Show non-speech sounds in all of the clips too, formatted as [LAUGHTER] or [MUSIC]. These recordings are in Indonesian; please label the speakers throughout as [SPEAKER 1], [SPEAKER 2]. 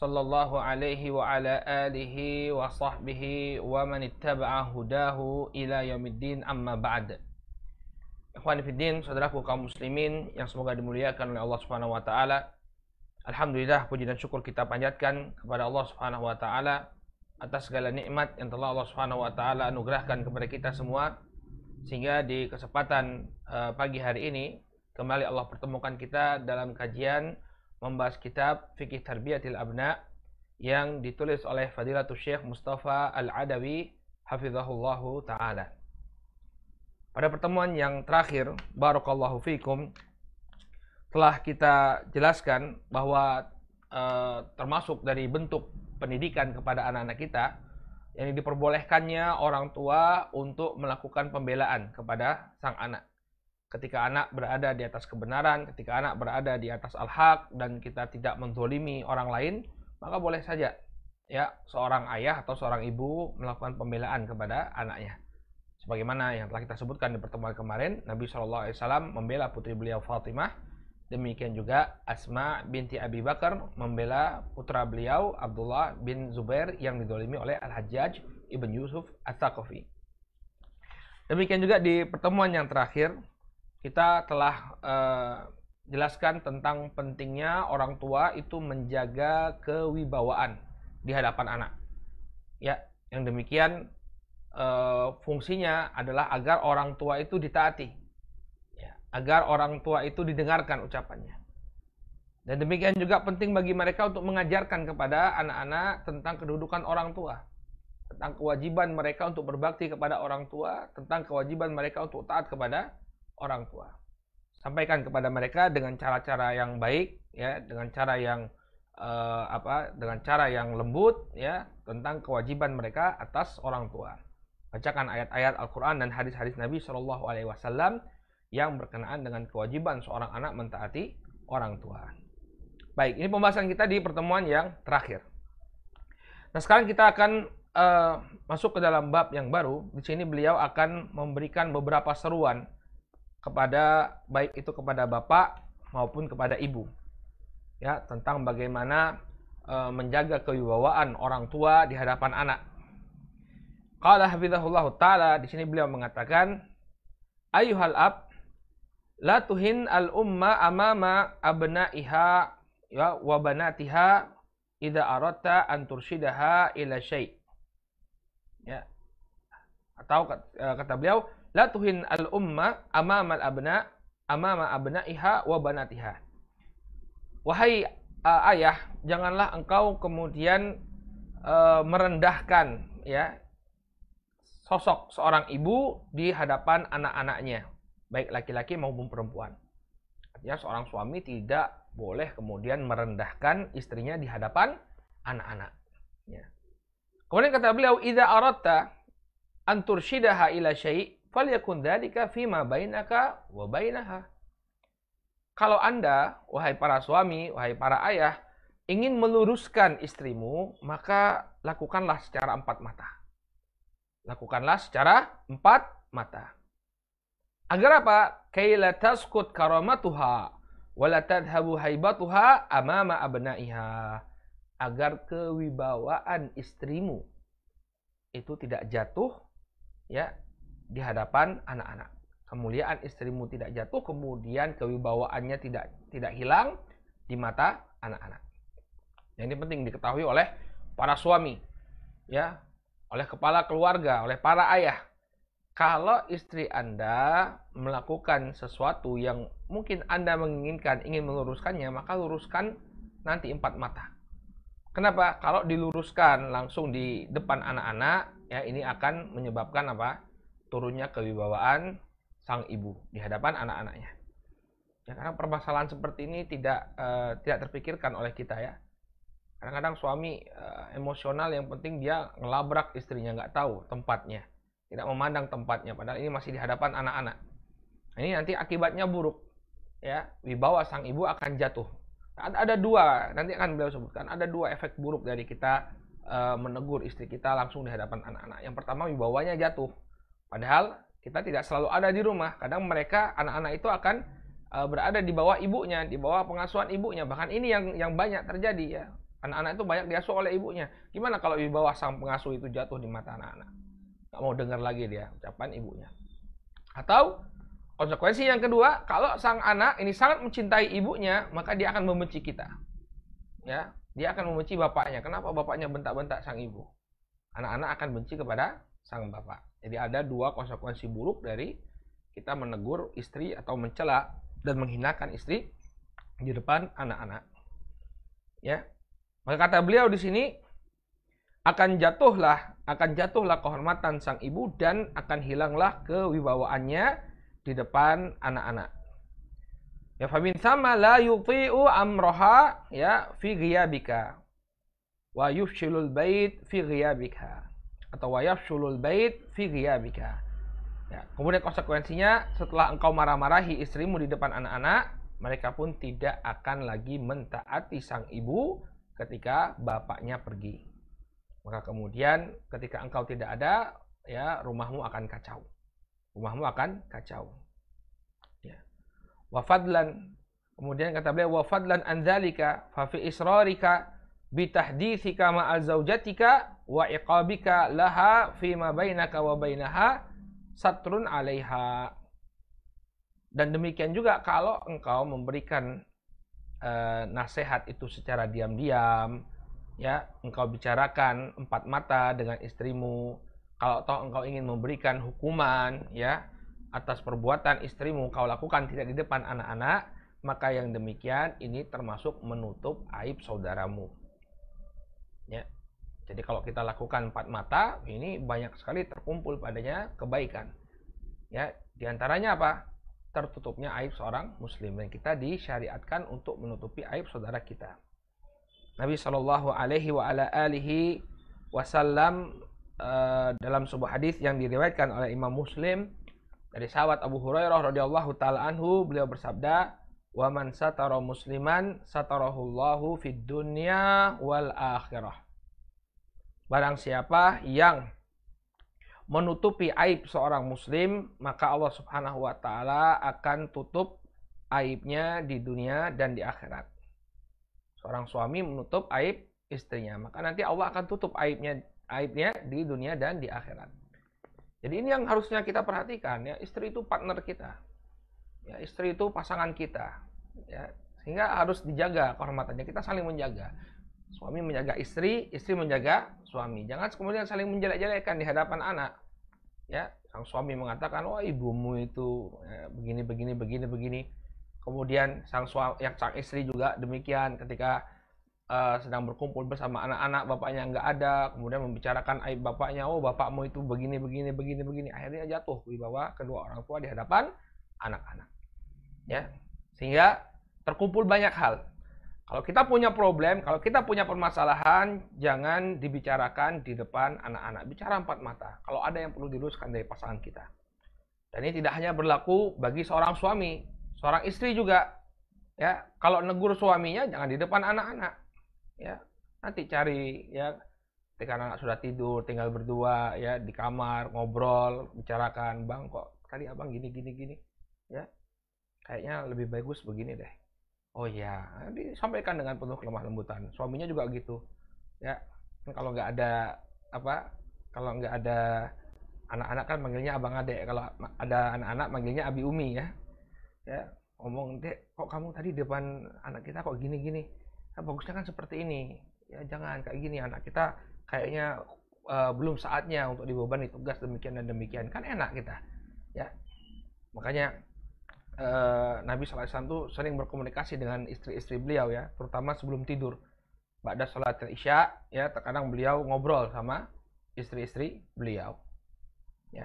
[SPEAKER 1] sallallahu alaihi wa ala alihi wa sahbihi wa man ittaba'a hudahu ila yaumiddin amma ba'd. Ikhwan fiddin, saudaraku kaum muslimin yang semoga dimuliakan oleh Allah Subhanahu wa taala. Alhamdulillah puji dan syukur kita panjatkan kepada Allah Subhanahu wa taala atas segala nikmat yang telah Allah Subhanahu wa taala anugerahkan kepada kita semua sehingga di kesempatan uh, pagi hari ini kembali Allah pertemukan kita dalam kajian membahas kitab Fikih Tarbiyatil Abna yang ditulis oleh Fadilatul Syekh Mustafa Al-Adawi hafizahullahu taala. Pada pertemuan yang terakhir, barakallahu fikum, telah kita jelaskan bahwa e, termasuk dari bentuk pendidikan kepada anak-anak kita yang diperbolehkannya orang tua untuk melakukan pembelaan kepada sang anak ketika anak berada di atas kebenaran, ketika anak berada di atas al-haq dan kita tidak menzolimi orang lain, maka boleh saja ya seorang ayah atau seorang ibu melakukan pembelaan kepada anaknya. Sebagaimana yang telah kita sebutkan di pertemuan kemarin, Nabi Shallallahu Alaihi Wasallam membela putri beliau Fatimah. Demikian juga Asma binti Abi Bakar membela putra beliau Abdullah bin Zubair yang didolimi oleh Al-Hajjaj ibn Yusuf at sakofi Demikian juga di pertemuan yang terakhir kita telah uh, jelaskan tentang pentingnya orang tua itu menjaga kewibawaan di hadapan anak. Ya, yang demikian uh, fungsinya adalah agar orang tua itu ditaati, ya, agar orang tua itu didengarkan ucapannya. Dan demikian juga penting bagi mereka untuk mengajarkan kepada anak-anak tentang kedudukan orang tua tentang kewajiban mereka untuk berbakti kepada orang tua, tentang kewajiban mereka untuk taat kepada orang tua. Sampaikan kepada mereka dengan cara-cara yang baik, ya, dengan cara yang eh, apa, dengan cara yang lembut, ya, tentang kewajiban mereka atas orang tua. Bacakan ayat-ayat Al-Quran dan hadis-hadis Nabi Shallallahu Alaihi Wasallam yang berkenaan dengan kewajiban seorang anak mentaati orang tua. Baik, ini pembahasan kita di pertemuan yang terakhir. Nah, sekarang kita akan uh, masuk ke dalam bab yang baru. Di sini beliau akan memberikan beberapa seruan kepada baik itu kepada bapak maupun kepada ibu. Ya, tentang bagaimana e, menjaga kewibawaan orang tua di hadapan anak. Qala hafizahullah taala di sini beliau mengatakan ayuhal ab la tuhin al umma amama abnaiha ya wa banatiha idza aratta an tursidaha ila syai. Ya, atau eh, kata beliau la tuhin al umma amama al abna amama abnaiha wa banatiha wahai uh, ayah janganlah engkau kemudian uh, merendahkan ya sosok seorang ibu di hadapan anak-anaknya baik laki-laki maupun perempuan artinya seorang suami tidak boleh kemudian merendahkan istrinya di hadapan anak-anak ya. kemudian kata beliau idza aratta antursyidaha ila syai' falyakun dhalika fima bainaka wa bainaha. Kalau Anda, wahai para suami, wahai para ayah, ingin meluruskan istrimu, maka lakukanlah secara empat mata. Lakukanlah secara empat mata. Agar apa? Kaila taskut karamatuha la tadhabu haibatuha amama abnaiha. Agar kewibawaan istrimu itu tidak jatuh ya di hadapan anak-anak. Kemuliaan istrimu tidak jatuh, kemudian kewibawaannya tidak tidak hilang di mata anak-anak. Yang ini penting diketahui oleh para suami, ya, oleh kepala keluarga, oleh para ayah. Kalau istri Anda melakukan sesuatu yang mungkin Anda menginginkan, ingin meluruskannya, maka luruskan nanti empat mata. Kenapa? Kalau diluruskan langsung di depan anak-anak, ya ini akan menyebabkan apa turunnya kewibawaan sang ibu di hadapan anak-anaknya ya karena permasalahan seperti ini tidak uh, tidak terpikirkan oleh kita ya kadang-kadang suami uh, emosional yang penting dia ngelabrak istrinya nggak tahu tempatnya tidak memandang tempatnya padahal ini masih di hadapan anak-anak nah, ini nanti akibatnya buruk ya wibawa sang ibu akan jatuh ada, ada dua nanti akan beliau sebutkan ada dua efek buruk dari kita uh, menegur istri kita langsung di hadapan anak-anak. Yang pertama wibawanya jatuh. Padahal kita tidak selalu ada di rumah. Kadang mereka anak-anak itu akan uh, berada di bawah ibunya, di bawah pengasuhan ibunya. Bahkan ini yang yang banyak terjadi ya. Anak-anak itu banyak diasuh oleh ibunya. Gimana kalau wibawa sang pengasuh itu jatuh di mata anak-anak? Gak mau dengar lagi dia ucapan ibunya. Atau konsekuensi yang kedua, kalau sang anak ini sangat mencintai ibunya, maka dia akan membenci kita. Ya, dia akan membenci bapaknya. Kenapa bapaknya bentak-bentak sang ibu? Anak-anak akan benci kepada sang bapak. Jadi ada dua konsekuensi buruk dari kita menegur istri atau mencela dan menghinakan istri di depan anak-anak. Ya. Maka kata beliau di sini akan jatuhlah akan jatuhlah kehormatan sang ibu dan akan hilanglah kewibawaannya di depan anak-anak. Ya famin sama la yuti'u amroha ya fi ghiyabika wa yufshilul bait fi ghiyabika atau wa yafshulul bait fi ghiyabika. Ya, kemudian konsekuensinya setelah engkau marah-marahi istrimu di depan anak-anak, mereka pun tidak akan lagi mentaati sang ibu ketika bapaknya pergi. Maka kemudian ketika engkau tidak ada, ya rumahmu akan kacau. Rumahmu akan kacau. Wafadlan kemudian kata beliau wafadlan anzalika fafi israrika bi ma'al ma wa iqabika laha fi ma bainaka wa bainaha satrun 'alaiha dan demikian juga kalau engkau memberikan e, nasihat itu secara diam-diam ya engkau bicarakan empat mata dengan istrimu kalau toh engkau ingin memberikan hukuman ya atas perbuatan istrimu kau lakukan tidak di depan anak-anak, maka yang demikian ini termasuk menutup aib saudaramu. Ya. Jadi kalau kita lakukan empat mata, ini banyak sekali terkumpul padanya kebaikan. Ya, di antaranya apa? Tertutupnya aib seorang muslim yang kita disyariatkan untuk menutupi aib saudara kita. Nabi Shallallahu alaihi wa ala alihi wasallam eh, dalam sebuah hadis yang diriwayatkan oleh Imam Muslim dari sahabat Abu Hurairah radhiyallahu taala anhu, beliau bersabda, "Wa man satara musliman satarahullahu fid dunya wal akhirah." Barang siapa yang menutupi aib seorang muslim, maka Allah Subhanahu wa taala akan tutup aibnya di dunia dan di akhirat. Seorang suami menutup aib istrinya, maka nanti Allah akan tutup aibnya aibnya di dunia dan di akhirat. Jadi ini yang harusnya kita perhatikan ya, istri itu partner kita. Ya, istri itu pasangan kita. Ya, sehingga harus dijaga kehormatannya. Kita saling menjaga. Suami menjaga istri, istri menjaga suami. Jangan kemudian saling menjelek-jelekan di hadapan anak. Ya, sang suami mengatakan, "Wah, oh, ibumu itu ya, begini begini begini begini." Kemudian sang suami yang sang istri juga demikian ketika Eh, sedang berkumpul bersama anak-anak bapaknya nggak ada kemudian membicarakan aib bapaknya oh bapakmu itu begini begini begini begini akhirnya jatuh di bawah kedua orang tua di hadapan anak-anak ya sehingga terkumpul banyak hal kalau kita punya problem kalau kita punya permasalahan jangan dibicarakan di depan anak-anak bicara empat mata kalau ada yang perlu diluruskan dari pasangan kita dan ini tidak hanya berlaku bagi seorang suami seorang istri juga ya kalau negur suaminya jangan di depan anak-anak ya nanti cari ya ketika anak sudah tidur tinggal berdua ya di kamar ngobrol bicarakan bang kok tadi abang gini gini gini ya kayaknya lebih bagus begini deh oh ya disampaikan dengan penuh kelemah lembutan suaminya juga gitu ya kan kalau nggak ada apa kalau nggak ada anak-anak kan manggilnya abang adek kalau ada anak-anak manggilnya abi umi ya ya ngomong dek kok kamu tadi depan anak kita kok gini gini nah, kan bagusnya kan seperti ini ya jangan kayak gini anak kita kayaknya uh, belum saatnya untuk dibebani tugas demikian dan demikian kan enak kita ya makanya uh, Nabi SAW itu sering berkomunikasi dengan istri-istri beliau ya terutama sebelum tidur pada sholat isya ya terkadang beliau ngobrol sama istri-istri beliau ya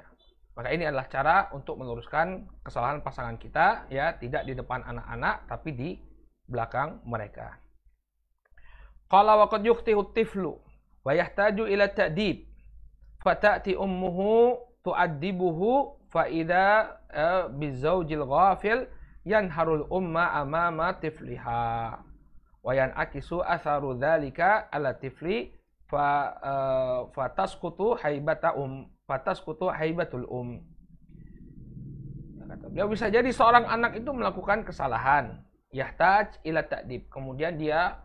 [SPEAKER 1] maka ini adalah cara untuk meluruskan kesalahan pasangan kita ya tidak di depan anak-anak tapi di belakang mereka Qala wa qad yukhtihu tiflu wa yahtaju ila ta'dib. ta'ti ummuhu tu'addibuhu fa idza eh, zawjil ghafil yanharul umma amama tifliha wa yanakisu atharu dhalika ala tifli fa eh, fa tasqutu haibata um tasqutu haibatul um beliau bisa jadi seorang anak itu melakukan kesalahan yahtaj ila ta'dib kemudian dia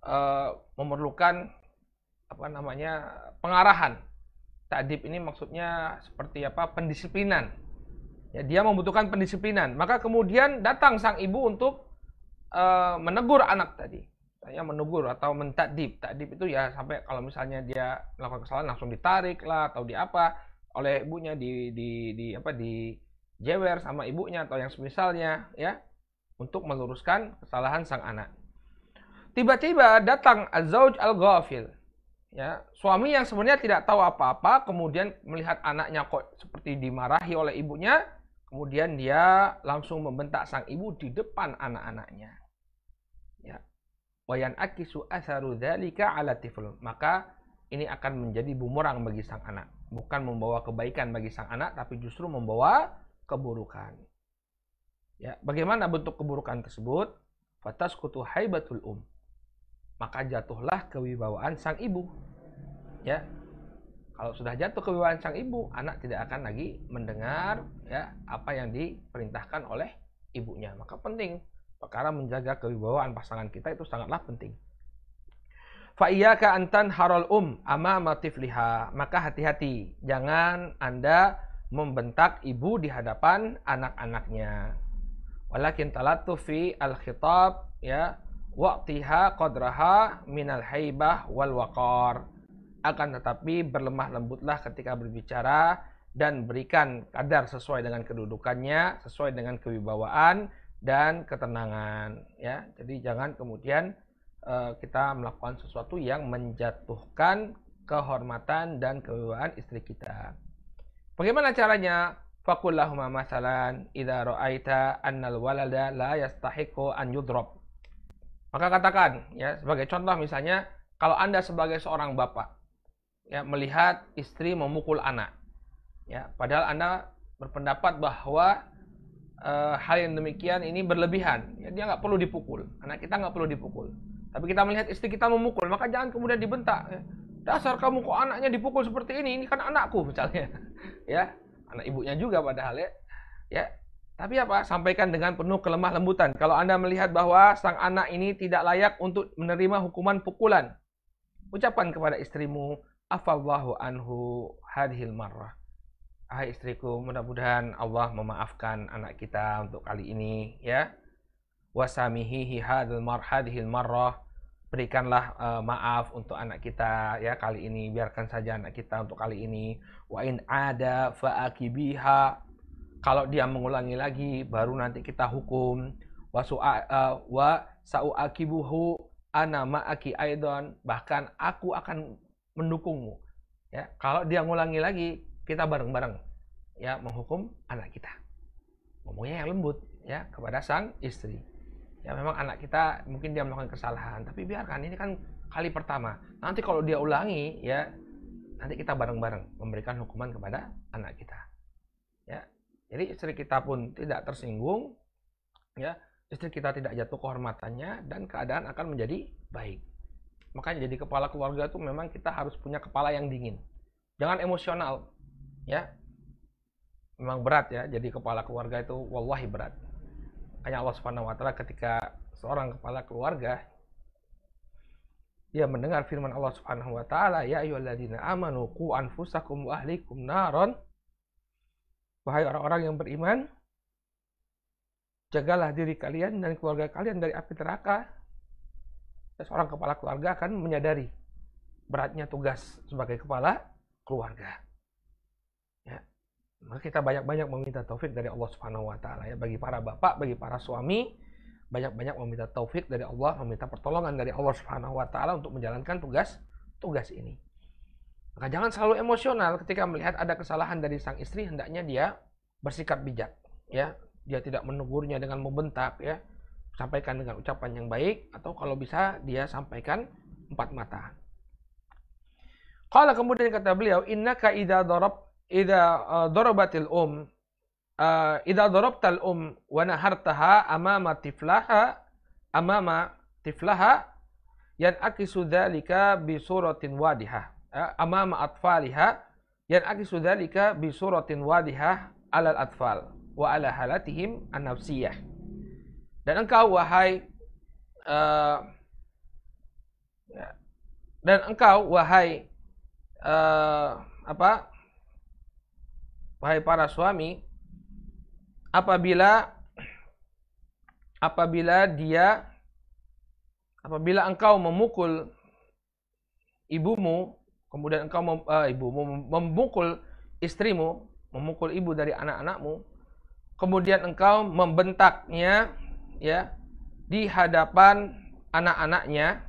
[SPEAKER 1] Eh, memerlukan apa namanya pengarahan. Tadib ini maksudnya seperti apa? Pendisiplinan. Ya, dia membutuhkan pendisiplinan. Maka kemudian datang sang ibu untuk uh, menegur anak tadi. Saya menegur atau mentadib. Tadib itu ya sampai kalau misalnya dia melakukan kesalahan langsung ditarik lah atau di apa oleh ibunya di di di apa di jewer sama ibunya atau yang semisalnya ya untuk meluruskan kesalahan sang anak tiba-tiba datang azauj al-ghafil. Ya, suami yang sebenarnya tidak tahu apa-apa kemudian melihat anaknya kok seperti dimarahi oleh ibunya, kemudian dia langsung membentak sang ibu di depan anak-anaknya. Ya. Wayan akisu asaru dzalika ala tifl. Maka ini akan menjadi bumerang bagi sang anak. Bukan membawa kebaikan bagi sang anak tapi justru membawa keburukan. Ya, bagaimana bentuk keburukan tersebut? kutu haibatul um maka jatuhlah kewibawaan sang ibu. Ya. Kalau sudah jatuh kewibawaan sang ibu, anak tidak akan lagi mendengar ya apa yang diperintahkan oleh ibunya. Maka penting perkara menjaga kewibawaan pasangan kita itu sangatlah penting. Fa'iyaka antan harol um ama liha, Maka hati-hati, jangan Anda membentak ibu di hadapan anak-anaknya. Walakin talatu fi al-khitab ya waktiha qadraha minal haibah wal waqar. Akan tetapi berlemah lembutlah ketika berbicara dan berikan kadar sesuai dengan kedudukannya, sesuai dengan kewibawaan dan ketenangan ya. Jadi jangan kemudian uh, kita melakukan sesuatu yang menjatuhkan kehormatan dan kewibawaan istri kita. Bagaimana caranya? Fakullahumma masalan idza ra'aita annal walada la yastahiqu an yudrab maka katakan ya sebagai contoh misalnya kalau Anda sebagai seorang bapak ya melihat istri memukul anak ya padahal Anda berpendapat bahwa e, hal yang demikian ini berlebihan ya dia nggak perlu dipukul anak kita nggak perlu dipukul tapi kita melihat istri kita memukul maka jangan kemudian dibentak ya. dasar kamu kok anaknya dipukul seperti ini ini kan anakku misalnya [LAUGHS] ya anak ibunya juga padahal ya ya tapi apa? Sampaikan dengan penuh kelemah lembutan. Kalau Anda melihat bahwa sang anak ini tidak layak untuk menerima hukuman pukulan, ucapan kepada istrimu, afallahu anhu hadhil marrah. Ah istriku, mudah-mudahan Allah memaafkan anak kita untuk kali ini, ya. Wasamihihi hadhil mar hadhil marrah. Berikanlah uh, maaf untuk anak kita ya kali ini biarkan saja anak kita untuk kali ini wa in ada faakibiha kalau dia mengulangi lagi baru nanti kita hukum wa sau eh, akibuhu sauakibuhu ana ma'aki aidon bahkan aku akan mendukungmu ya kalau dia mengulangi lagi kita bareng-bareng ya menghukum anak kita ngomongnya yang lembut ya kepada sang istri ya memang anak kita mungkin dia melakukan kesalahan tapi biarkan ini kan kali pertama nanti kalau dia ulangi ya nanti kita bareng-bareng memberikan hukuman kepada anak kita jadi istri kita pun tidak tersinggung, ya istri kita tidak jatuh kehormatannya dan keadaan akan menjadi baik. Makanya jadi kepala keluarga itu memang kita harus punya kepala yang dingin. Jangan emosional, ya. Memang berat ya jadi kepala keluarga itu wallahi berat. Hanya Allah Subhanahu wa taala ketika seorang kepala keluarga dia mendengar firman Allah Subhanahu wa taala, "Ya ayyuhalladzina amanu qu anfusakum wa ahlikum naron Wahai orang-orang yang beriman, jagalah diri kalian dan keluarga kalian dari api neraka. Dan seorang kepala keluarga akan menyadari beratnya tugas sebagai kepala keluarga. Ya. Maka kita banyak-banyak meminta taufik dari Allah Subhanahu wa taala ya bagi para bapak, bagi para suami, banyak-banyak meminta taufik dari Allah, meminta pertolongan dari Allah Subhanahu wa taala untuk menjalankan tugas tugas ini. Maka nah, jangan selalu emosional ketika melihat ada kesalahan dari sang istri, hendaknya dia bersikap bijak, ya. Dia tidak menegurnya dengan membentak, ya. Sampaikan dengan ucapan yang baik atau kalau bisa dia sampaikan empat mata. Kalau kemudian kata beliau, ka ida darab ida uh, darabatil um uh, dorob tal um wana nahartaha amama tiflaha amama tiflaha yan akisu dzalika bi suratin wadihah amama atfaliha yang akisu dzalika bi suratin wadihah alal atfal wa ala halatihim an-nafsiyah. Dan engkau wahai uh, dan engkau wahai uh, apa wahai para suami apabila apabila dia apabila engkau memukul ibumu kemudian engkau mem, uh, mem, memukul istrimu, memukul ibu dari anak-anakmu, kemudian engkau membentaknya ya di hadapan anak-anaknya,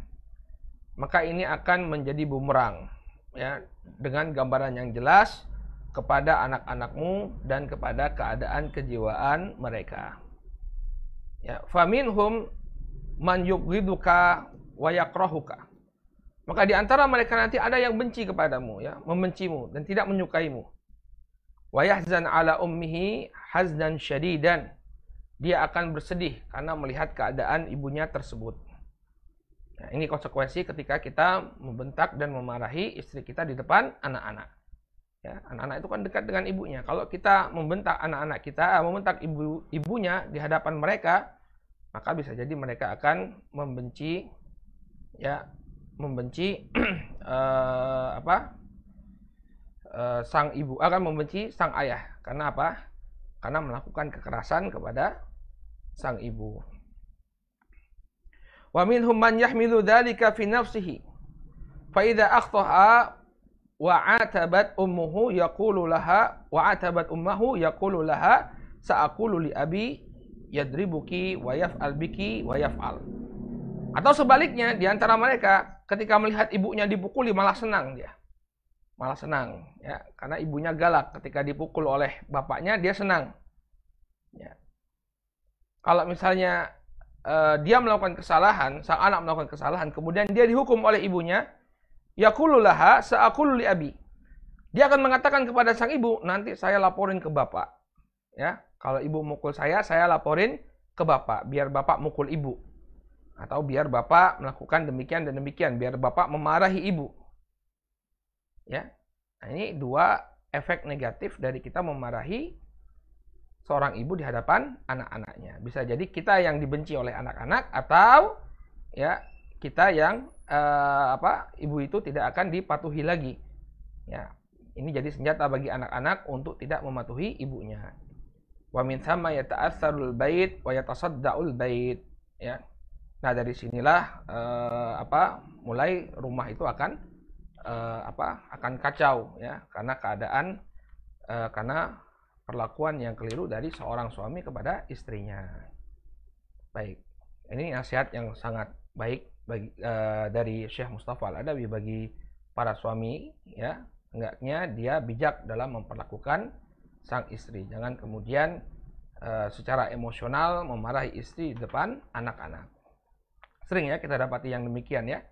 [SPEAKER 1] maka ini akan menjadi bumerang ya dengan gambaran yang jelas kepada anak-anakmu dan kepada keadaan kejiwaan mereka. Ya, faminhum man yughiduka wa yakrahuka. Maka di antara mereka nanti ada yang benci kepadamu, ya, membencimu dan tidak menyukaimu. Wayahzan ala ummihi haznan syadidan. Dia akan bersedih karena melihat keadaan ibunya tersebut. Nah, ini konsekuensi ketika kita membentak dan memarahi istri kita di depan anak-anak. Ya, anak-anak itu kan dekat dengan ibunya. Kalau kita membentak anak-anak kita, eh, membentak ibu ibunya di hadapan mereka, maka bisa jadi mereka akan membenci ya membenci uh, [CLEARS THROAT] apa uh, sang ibu akan membenci sang ayah karena apa karena melakukan kekerasan kepada sang ibu wa minhum man yahmilu dhalika fi nafsihi fa idza akhtaha wa atabat ummuhu yaqulu laha wa atabat ummuhu yaqulu laha sa'aqulu li abi yadribuki wa yaf'al biki wa yaf'al atau sebaliknya, di antara mereka ketika melihat ibunya dipukuli malah senang dia. Malah senang ya, karena ibunya galak ketika dipukul oleh bapaknya dia senang. Ya. Kalau misalnya eh, dia melakukan kesalahan, sang anak melakukan kesalahan, kemudian dia dihukum oleh ibunya, yakululaha sa'akulu li abi. Dia akan mengatakan kepada sang ibu, nanti saya laporin ke bapak. Ya, kalau ibu mukul saya, saya laporin ke bapak, biar bapak mukul ibu atau biar bapak melakukan demikian dan demikian, biar bapak memarahi ibu. Ya. Nah, ini dua efek negatif dari kita memarahi seorang ibu di hadapan anak-anaknya. Bisa jadi kita yang dibenci oleh anak-anak atau ya kita yang eh, apa ibu itu tidak akan dipatuhi lagi. Ya, ini jadi senjata bagi anak-anak untuk tidak mematuhi ibunya. Wa min sama yata'atsarul bait wa yatasadda'ul bait. Ya. Nah dari sinilah eh, apa mulai rumah itu akan eh, apa akan kacau ya karena keadaan eh, karena perlakuan yang keliru dari seorang suami kepada istrinya. Baik, ini nasihat yang sangat baik bagi eh, dari Syekh Mustafa Al bagi para suami ya enggaknya dia bijak dalam memperlakukan sang istri jangan kemudian eh, secara emosional memarahi istri depan anak-anak Sering ya kita dapati yang demikian ya.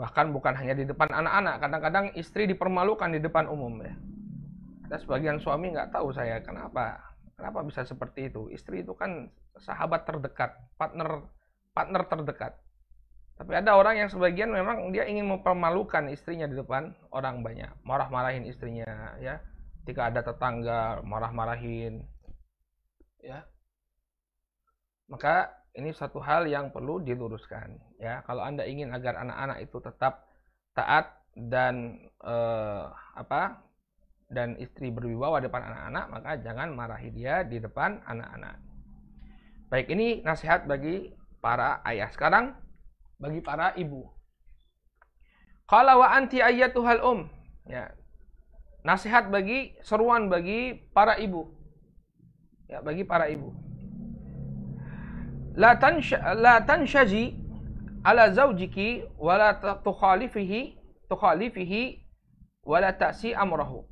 [SPEAKER 1] Bahkan bukan hanya di depan anak-anak, kadang-kadang istri dipermalukan di depan umum ya. Ada sebagian suami nggak tahu saya kenapa, kenapa bisa seperti itu. Istri itu kan sahabat terdekat, partner partner terdekat. Tapi ada orang yang sebagian memang dia ingin mempermalukan istrinya di depan orang banyak, marah-marahin istrinya ya. Ketika ada tetangga marah-marahin ya. Maka ini satu hal yang perlu diluruskan ya kalau anda ingin agar anak-anak itu tetap taat dan eh, apa dan istri berwibawa depan anak-anak maka jangan marahi dia di depan anak-anak baik ini nasihat bagi para ayah sekarang bagi para ibu kalau wa anti ayyatuhal um ya nasihat bagi seruan bagi para ibu ya bagi para ibu la tansha la tanshaji ala zaujiki wa la tukhalifihi tukhalifihi wa la ta'si amrahu.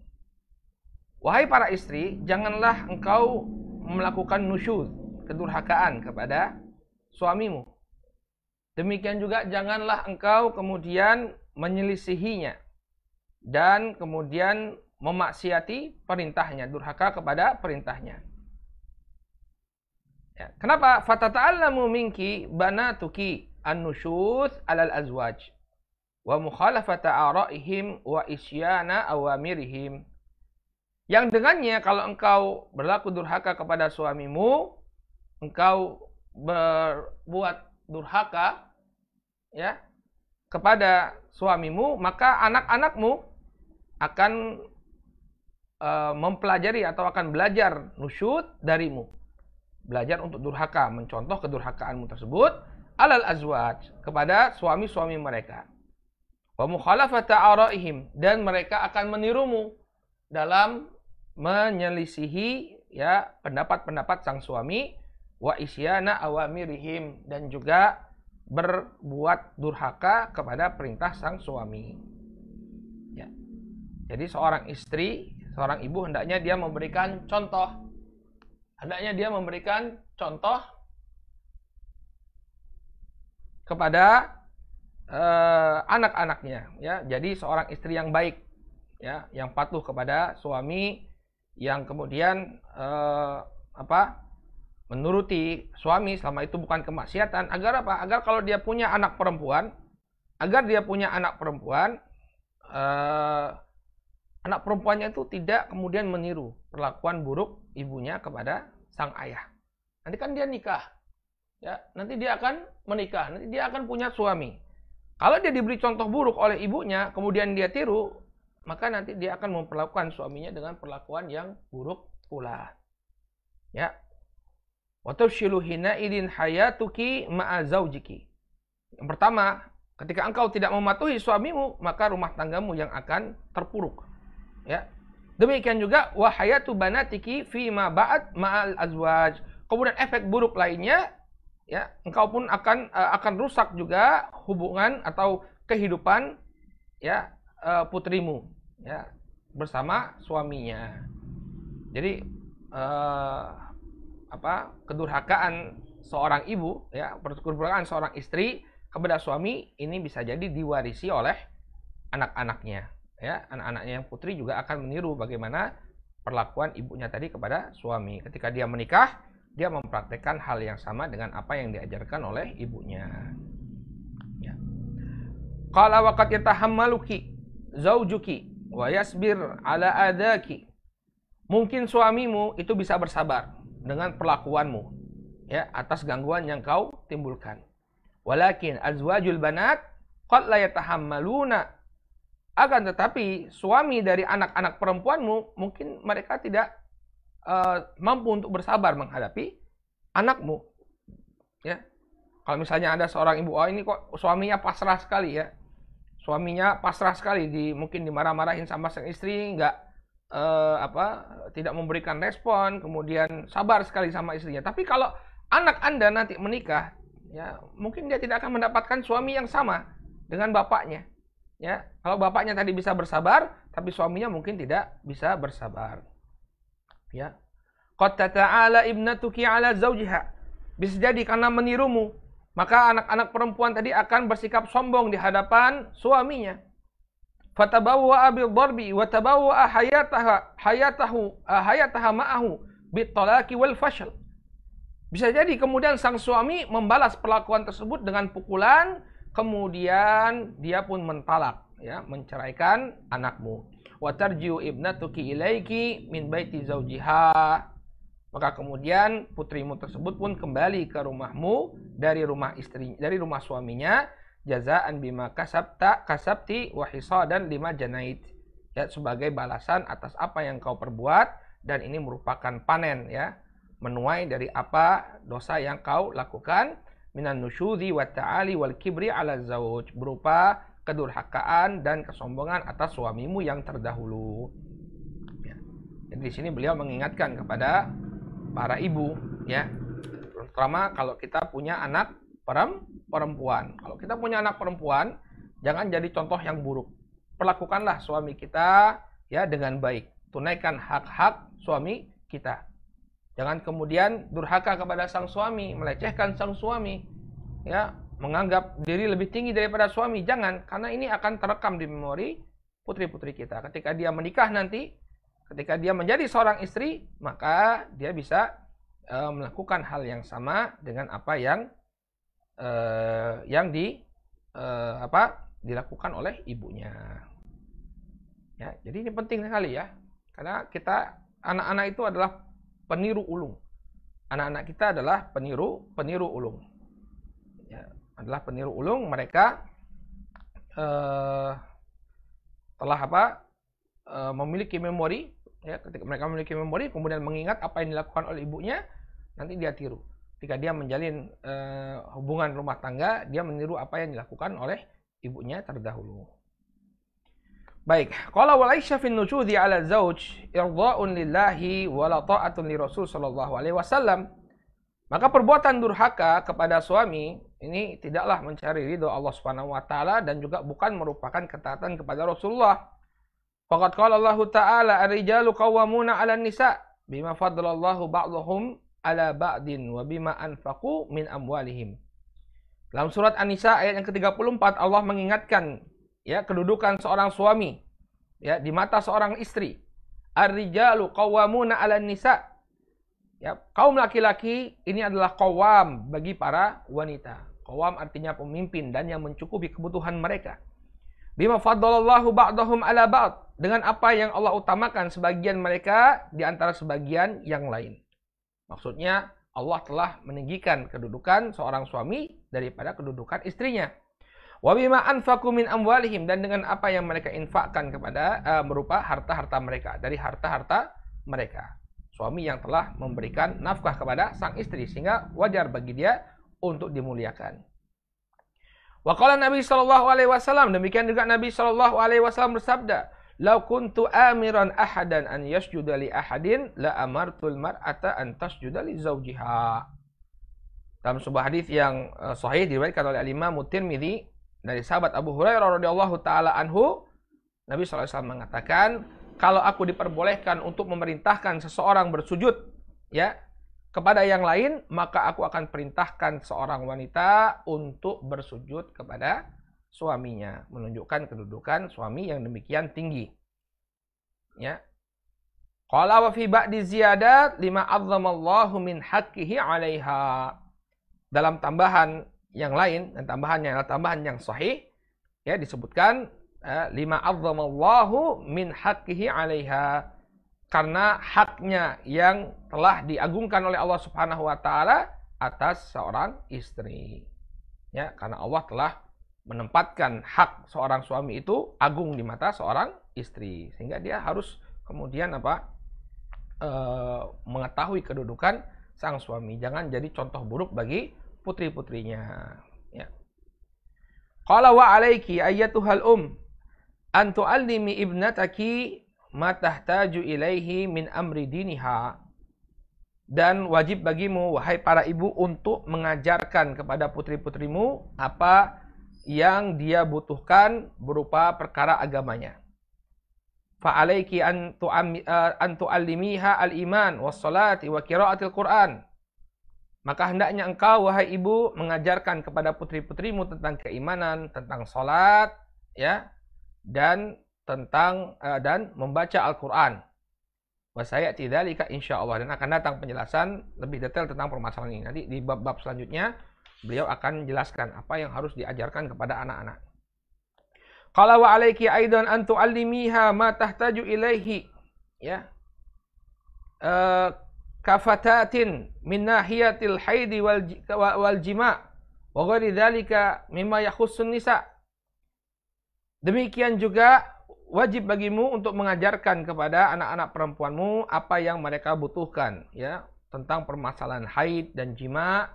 [SPEAKER 1] Wahai para istri, janganlah engkau melakukan nusyuz, kedurhakaan kepada suamimu. Demikian juga janganlah engkau kemudian menyelisihinya dan kemudian memaksiati perintahnya, durhaka kepada perintahnya. Ya. Kenapa? Fatata'allamu minki banatuki an-nushuz alal azwaj wa mukhalafata ara'ihim wa isyana awamirihim. Yang dengannya kalau engkau berlaku durhaka kepada suamimu, engkau berbuat durhaka ya kepada suamimu, maka anak-anakmu akan uh, mempelajari atau akan belajar nusyut darimu belajar untuk durhaka, mencontoh kedurhakaanmu tersebut alal azwaj kepada suami-suami mereka. Wa mukhalafata araihim dan mereka akan menirumu dalam menyelisihi ya pendapat-pendapat sang suami wa isyana awamirihim dan juga berbuat durhaka kepada perintah sang suami. Ya. Jadi seorang istri, seorang ibu hendaknya dia memberikan contoh Hendaknya dia memberikan contoh kepada uh, anak-anaknya ya. Jadi seorang istri yang baik ya, yang patuh kepada suami yang kemudian uh, apa? menuruti suami selama itu bukan kemaksiatan agar apa? Agar kalau dia punya anak perempuan, agar dia punya anak perempuan uh, anak perempuannya itu tidak kemudian meniru perlakuan buruk ibunya kepada sang ayah. Nanti kan dia nikah. Ya, nanti dia akan menikah, nanti dia akan punya suami. Kalau dia diberi contoh buruk oleh ibunya, kemudian dia tiru, maka nanti dia akan memperlakukan suaminya dengan perlakuan yang buruk pula. Ya. Wa hina idin hayatuki ma'a zaujiki. Yang pertama, ketika engkau tidak mematuhi suamimu, maka rumah tanggamu yang akan terpuruk. Ya, Demikian juga wahayatu banatiki fi ma ba'at ma'al azwaj. Kemudian efek buruk lainnya ya, engkau pun akan eh, akan rusak juga hubungan atau kehidupan ya eh, putrimu ya bersama suaminya. Jadi uh, apa kedurhakaan seorang ibu ya kedurhakaan seorang istri kepada suami ini bisa jadi diwarisi oleh anak-anaknya ya anak-anaknya yang putri juga akan meniru bagaimana perlakuan ibunya tadi kepada suami. Ketika dia menikah, dia mempraktekkan hal yang sama dengan apa yang diajarkan oleh ibunya. Ya. Qala waqad yatahammaluki zaujuki wa ala adaki. Mungkin suamimu itu bisa bersabar dengan perlakuanmu ya atas gangguan yang kau timbulkan. Walakin azwajul banat qad la akan tetapi suami dari anak-anak perempuanmu mungkin mereka tidak uh, mampu untuk bersabar menghadapi anakmu. Ya. Kalau misalnya ada seorang ibu, oh ini kok suaminya pasrah sekali ya. Suaminya pasrah sekali di mungkin dimarah-marahin sama sang istri, nggak uh, apa tidak memberikan respon, kemudian sabar sekali sama istrinya. Tapi kalau anak Anda nanti menikah, ya mungkin dia tidak akan mendapatkan suami yang sama dengan bapaknya Ya, kalau bapaknya tadi bisa bersabar, tapi suaminya mungkin tidak bisa bersabar. Ya. Qad tata'ala ibnatuki ala zaujiha Bisa jadi karena menirumu, maka anak-anak perempuan tadi akan bersikap sombong di hadapan suaminya. Fatabawwa'a abil darbi wa tabawwa'a hayataha hayatahu eh, hayataha ma'ahu bitalaqi wal fashal. Bisa jadi kemudian sang suami membalas perlakuan tersebut dengan pukulan, kemudian dia pun mentalak ya menceraikan anakmu wa tarjiu ibnatuki ilaiki min baiti zaujiha maka kemudian putrimu tersebut pun kembali ke rumahmu dari rumah istri dari rumah suaminya jazaan bima kasabta kasabti wa dan lima janait ya sebagai balasan atas apa yang kau perbuat dan ini merupakan panen ya menuai dari apa dosa yang kau lakukan minan nusyuzi wa ta'ali wal kibri ala zauj berupa kedurhakaan dan kesombongan atas suamimu yang terdahulu. Ya. Jadi di sini beliau mengingatkan kepada para ibu ya. Terutama kalau kita punya anak perempuan. Kalau kita punya anak perempuan, jangan jadi contoh yang buruk. Perlakukanlah suami kita ya dengan baik. Tunaikan hak-hak suami kita Jangan kemudian durhaka kepada sang suami, melecehkan sang suami, ya, menganggap diri lebih tinggi daripada suami. Jangan, karena ini akan terekam di memori putri-putri kita. Ketika dia menikah nanti, ketika dia menjadi seorang istri, maka dia bisa e, melakukan hal yang sama dengan apa yang e, yang di e, apa dilakukan oleh ibunya. Ya, jadi ini penting sekali ya, karena kita anak-anak itu adalah peniru ulung. Anak-anak kita adalah peniru peniru ulung. Ya, adalah peniru ulung. Mereka eh, telah apa? Eh, memiliki memori. Ya, ketika mereka memiliki memori, kemudian mengingat apa yang dilakukan oleh ibunya, nanti dia tiru. Ketika dia menjalin eh, hubungan rumah tangga, dia meniru apa yang dilakukan oleh ibunya terdahulu. Baik, kalau wa laisya nujudi ala zauj irdha'un lillahi wa la ta'atun li Rasul sallallahu alaihi wasallam. Maka perbuatan durhaka kepada suami ini tidaklah mencari ridho Allah Subhanahu wa taala dan juga bukan merupakan ketaatan kepada Rasulullah. Faqad qala Allah taala ar-rijalu qawwamuna 'ala nisa bima faddalallahu ba'dhum 'ala ba'din wa bima anfaqu min amwalihim. Dalam surat An-Nisa ayat yang ke-34 Allah mengingatkan ya kedudukan seorang suami ya di mata seorang istri. Ar-rijalu qawwamuna 'ala nisa. Ya, kaum laki-laki ini adalah qawam bagi para wanita. Qawam artinya pemimpin dan yang mencukupi kebutuhan mereka. Bima faddalallahu ba'dahum 'ala ba'd. Dengan apa yang Allah utamakan sebagian mereka di antara sebagian yang lain. Maksudnya Allah telah meninggikan kedudukan seorang suami daripada kedudukan istrinya wabima anfakumin min amwalihim dan dengan apa yang mereka infakkan kepada uh, berupa harta-harta mereka dari harta-harta mereka. Suami yang telah memberikan nafkah kepada sang istri sehingga wajar bagi dia untuk dimuliakan. Wakala Nabi Shallallahu alaihi wasallam demikian juga Nabi Shallallahu alaihi wasallam bersabda, "Lau kuntu amiran ahadan an yasjudali ahadin la amartul mar'ata an tasjudali li Dalam sebuah hadis yang eh, sahih diriwayatkan oleh Al Imam Tirmizi dari sahabat Abu Hurairah radhiyallahu taala anhu Nabi SAW mengatakan kalau aku diperbolehkan untuk memerintahkan seseorang bersujud ya kepada yang lain maka aku akan perintahkan seorang wanita untuk bersujud kepada suaminya menunjukkan kedudukan suami yang demikian tinggi ya kalau wa fi ba'di ziyadat lima azzamallahu min haqqihi 'alaiha. Dalam tambahan yang lain dan tambahannya adalah tambahan yang sahih ya disebutkan eh, lima azzamallahu min haqqihi 'alaiha karena haknya yang telah diagungkan oleh Allah Subhanahu wa taala atas seorang istri. Ya, karena Allah telah menempatkan hak seorang suami itu agung di mata seorang istri sehingga dia harus kemudian apa? E, mengetahui kedudukan sang suami. Jangan jadi contoh buruk bagi putri-putrinya. Ya. Qala wa alaiki ayyatuhal um an tu'allimi ibnataki ma tahtaju ilaihi min amri diniha. Dan wajib bagimu, wahai para ibu, untuk mengajarkan kepada putri-putrimu apa yang dia butuhkan berupa perkara agamanya. Fa'alaiki eh, an tu'allimiha al-iman was-salati wa qira'atil Qur'an maka hendaknya engkau, wahai ibu, mengajarkan kepada putri-putrimu tentang keimanan, tentang sholat, ya, dan tentang uh, dan membaca Al-Quran. saya tidak lika insya Allah dan akan datang penjelasan lebih detail tentang permasalahan ini. Nanti di bab-bab selanjutnya beliau akan jelaskan apa yang harus diajarkan kepada anak-anak. Kalau wa alaiki aidan antu alimiha ma tahtaju ilaihi. Ya. Uh, kafatatin min nahiyatil haidi wal, wal jima wa ghairi dzalika mimma yakhussun nisa demikian juga wajib bagimu untuk mengajarkan kepada anak-anak perempuanmu apa yang mereka butuhkan ya tentang permasalahan haid dan jima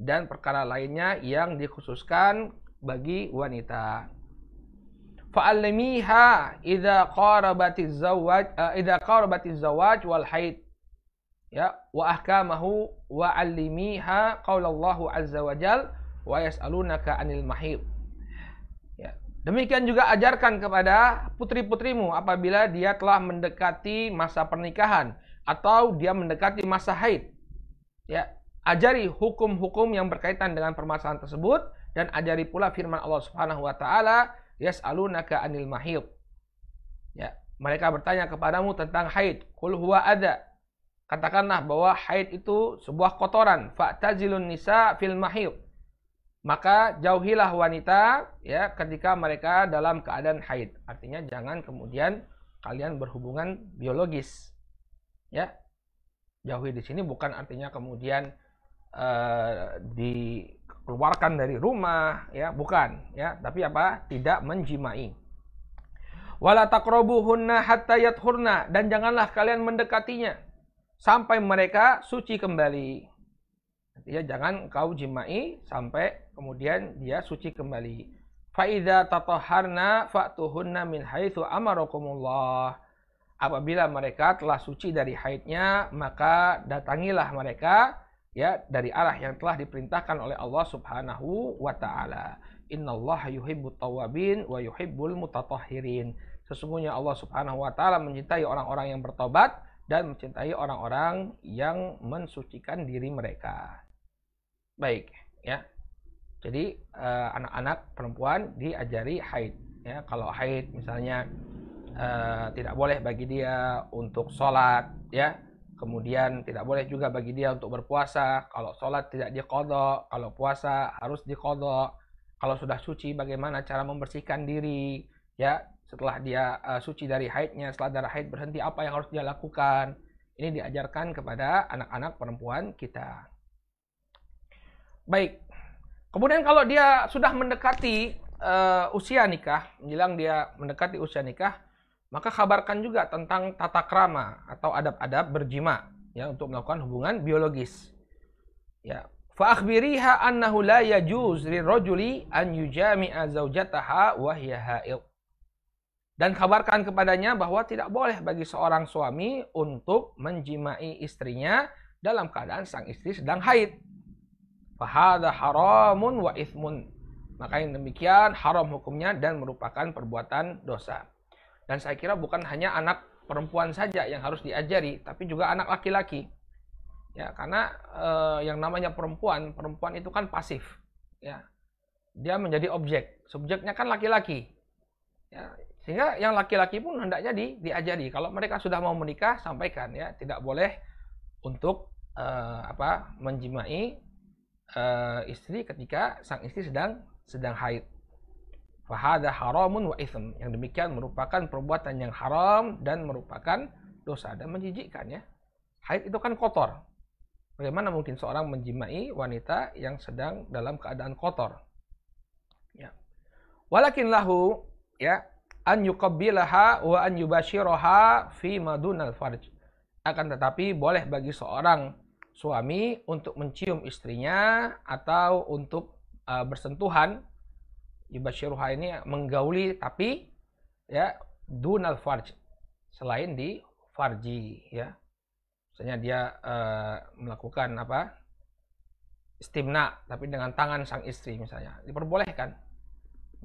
[SPEAKER 1] dan perkara lainnya yang dikhususkan bagi wanita fa'allimiha idza qarabatiz zawaj eh, idza qarabatiz zawaj wal haid ya wa ahkamahu wa allimiha qaulallahu azza wa jal wa yas'alunaka anil mahib ya demikian juga ajarkan kepada putri-putrimu apabila dia telah mendekati masa pernikahan atau dia mendekati masa haid ya ajari hukum-hukum yang berkaitan dengan permasalahan tersebut dan ajari pula firman Allah Subhanahu wa taala yas'alunaka anil mahid ya mereka bertanya kepadamu tentang haid qul huwa adza katakanlah bahwa haid itu sebuah kotoran fa'tazilun nisa fil mahid maka jauhilah wanita ya ketika mereka dalam keadaan haid artinya jangan kemudian kalian berhubungan biologis ya jauhi di sini bukan artinya kemudian uh, dikeluarkan dari rumah ya bukan ya tapi apa tidak menjimai wala taqrabuhunna hatta yathurna dan janganlah kalian mendekatinya sampai mereka suci kembali. Artinya jangan kau jimai sampai kemudian dia suci kembali. Faida tatoharna fatuhunna min haitsu amarakumullah. Apabila mereka telah suci dari haidnya, maka datangilah mereka ya dari arah yang telah diperintahkan oleh Allah Subhanahu wa taala. Innallaha yuhibbut tawabin wa yuhibbul mutatahhirin. Sesungguhnya Allah Subhanahu wa taala mencintai orang-orang yang bertobat dan mencintai orang-orang yang mensucikan diri mereka. Baik, ya. Jadi eh, anak-anak uh, perempuan diajari haid. Ya, kalau haid misalnya uh, tidak boleh bagi dia untuk sholat, ya. Kemudian tidak boleh juga bagi dia untuk berpuasa. Kalau sholat tidak dikodok, kalau puasa harus dikodok. Kalau sudah suci, bagaimana cara membersihkan diri? ya setelah dia uh, suci dari haidnya setelah darah haid berhenti apa yang harus dia lakukan ini diajarkan kepada anak-anak perempuan kita baik kemudian kalau dia sudah mendekati uh, usia nikah menjelang dia mendekati usia nikah maka kabarkan juga tentang tata krama atau adab-adab berjima ya untuk melakukan hubungan biologis ya fa'akhbiriha annahu la yajuz rojuli an yujami'a zaujataha wa hiya dan kabarkan kepadanya bahwa tidak boleh bagi seorang suami untuk menjimai istrinya dalam keadaan sang istri sedang haid. Fahada haramun wa ithmun. Maka yang demikian haram hukumnya dan merupakan perbuatan dosa. Dan saya kira bukan hanya anak perempuan saja yang harus diajari, tapi juga anak laki-laki. Ya, karena eh, yang namanya perempuan, perempuan itu kan pasif. Ya, dia menjadi objek. Subjeknya kan laki-laki. Ya, sehingga yang laki-laki pun hendaknya di, diajari. Kalau mereka sudah mau menikah, sampaikan ya, tidak boleh untuk uh, apa menjimai uh, istri ketika sang istri sedang sedang haid. fahadah haramun wa ithm. Yang demikian merupakan perbuatan yang haram dan merupakan dosa dan menjijikkan ya. Haid itu kan kotor. Bagaimana mungkin seorang menjimai wanita yang sedang dalam keadaan kotor? Ya. Walakin lahu ya an yuqabbilaha wa an yubashiraha fi madunal farj. Akan tetapi boleh bagi seorang suami untuk mencium istrinya atau untuk uh, bersentuhan yubashiruha ini menggauli tapi ya dunal farj selain di farji ya misalnya dia uh, melakukan apa istimna tapi dengan tangan sang istri misalnya diperbolehkan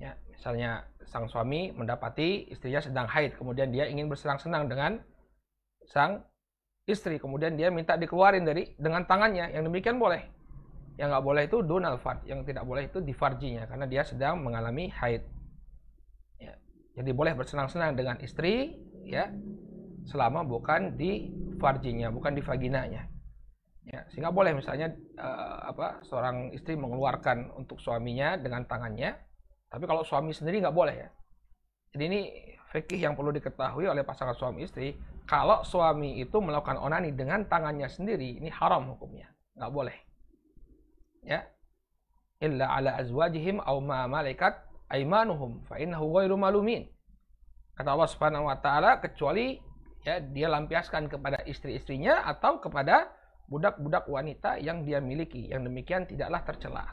[SPEAKER 1] Ya, misalnya sang suami mendapati istrinya sedang haid, kemudian dia ingin bersenang-senang dengan sang istri, kemudian dia minta dikeluarin dari dengan tangannya. Yang demikian boleh. Yang nggak boleh itu donal fat, yang tidak boleh itu difarjinya karena dia sedang mengalami haid. Ya, jadi boleh bersenang-senang dengan istri, ya, selama bukan di farjinya, bukan di vaginanya. Ya, sehingga boleh misalnya uh, apa seorang istri mengeluarkan untuk suaminya dengan tangannya tapi kalau suami sendiri nggak boleh ya. Jadi ini fikih yang perlu diketahui oleh pasangan suami istri. Kalau suami itu melakukan onani dengan tangannya sendiri, ini haram hukumnya, nggak boleh. Ya, illa ala azwajihim au ma malaikat aimanuhum fa innahu malumin. Kata Allah Subhanahu wa taala kecuali ya dia lampiaskan kepada istri-istrinya atau kepada budak-budak wanita yang dia miliki. Yang demikian tidaklah tercela.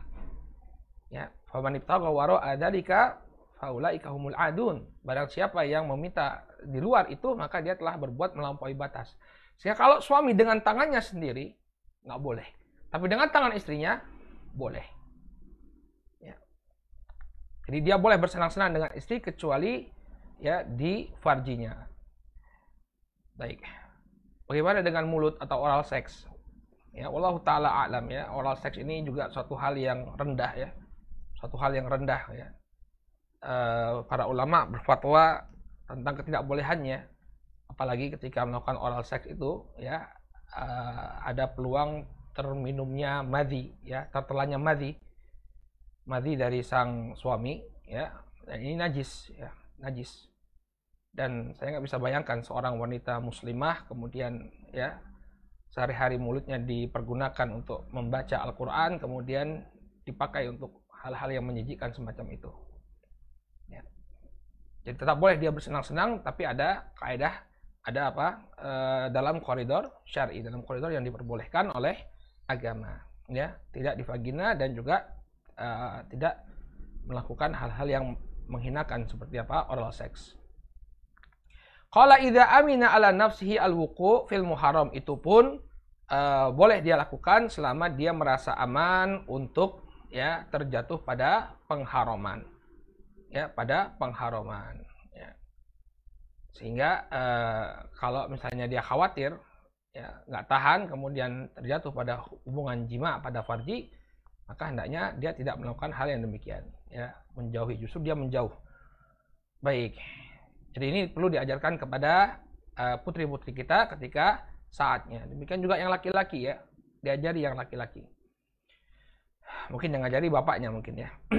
[SPEAKER 1] Ya, faman ibtagha wara'a dzalika faulaika humul adun. Barang siapa yang meminta di luar itu maka dia telah berbuat melampaui batas. Sehingga kalau suami dengan tangannya sendiri nggak boleh. Tapi dengan tangan istrinya boleh. Ya. Jadi dia boleh bersenang-senang dengan istri kecuali ya di farjinya. Baik. Bagaimana dengan mulut atau oral seks? Ya, Allah taala alam ya. Oral seks ini juga suatu hal yang rendah ya satu hal yang rendah ya. E, para ulama berfatwa tentang ketidakbolehannya apalagi ketika melakukan oral seks itu ya e, ada peluang terminumnya madhi ya tertelannya madhi madhi dari sang suami ya dan ini najis ya najis dan saya nggak bisa bayangkan seorang wanita muslimah kemudian ya sehari-hari mulutnya dipergunakan untuk membaca Al-Quran kemudian dipakai untuk hal-hal yang menjijikkan semacam itu. Ya. Jadi tetap boleh dia bersenang-senang, tapi ada kaedah, ada apa e, dalam koridor syari, dalam koridor yang diperbolehkan oleh agama, ya tidak divagina dan juga e, tidak melakukan hal-hal yang menghinakan seperti apa oral sex. Kalau ida amina ala nafsihi al wuku fil muharram itu pun uh, boleh dia lakukan selama dia merasa aman untuk ya terjatuh pada pengharoman ya pada pengharuman ya. sehingga eh, kalau misalnya dia khawatir ya nggak tahan kemudian terjatuh pada hubungan jima pada farji maka hendaknya dia tidak melakukan hal yang demikian ya menjauhi justru dia menjauh baik jadi ini perlu diajarkan kepada eh, putri-putri kita ketika saatnya demikian juga yang laki-laki ya diajari yang laki-laki mungkin yang ngajari bapaknya mungkin ya [CLEARS THROAT]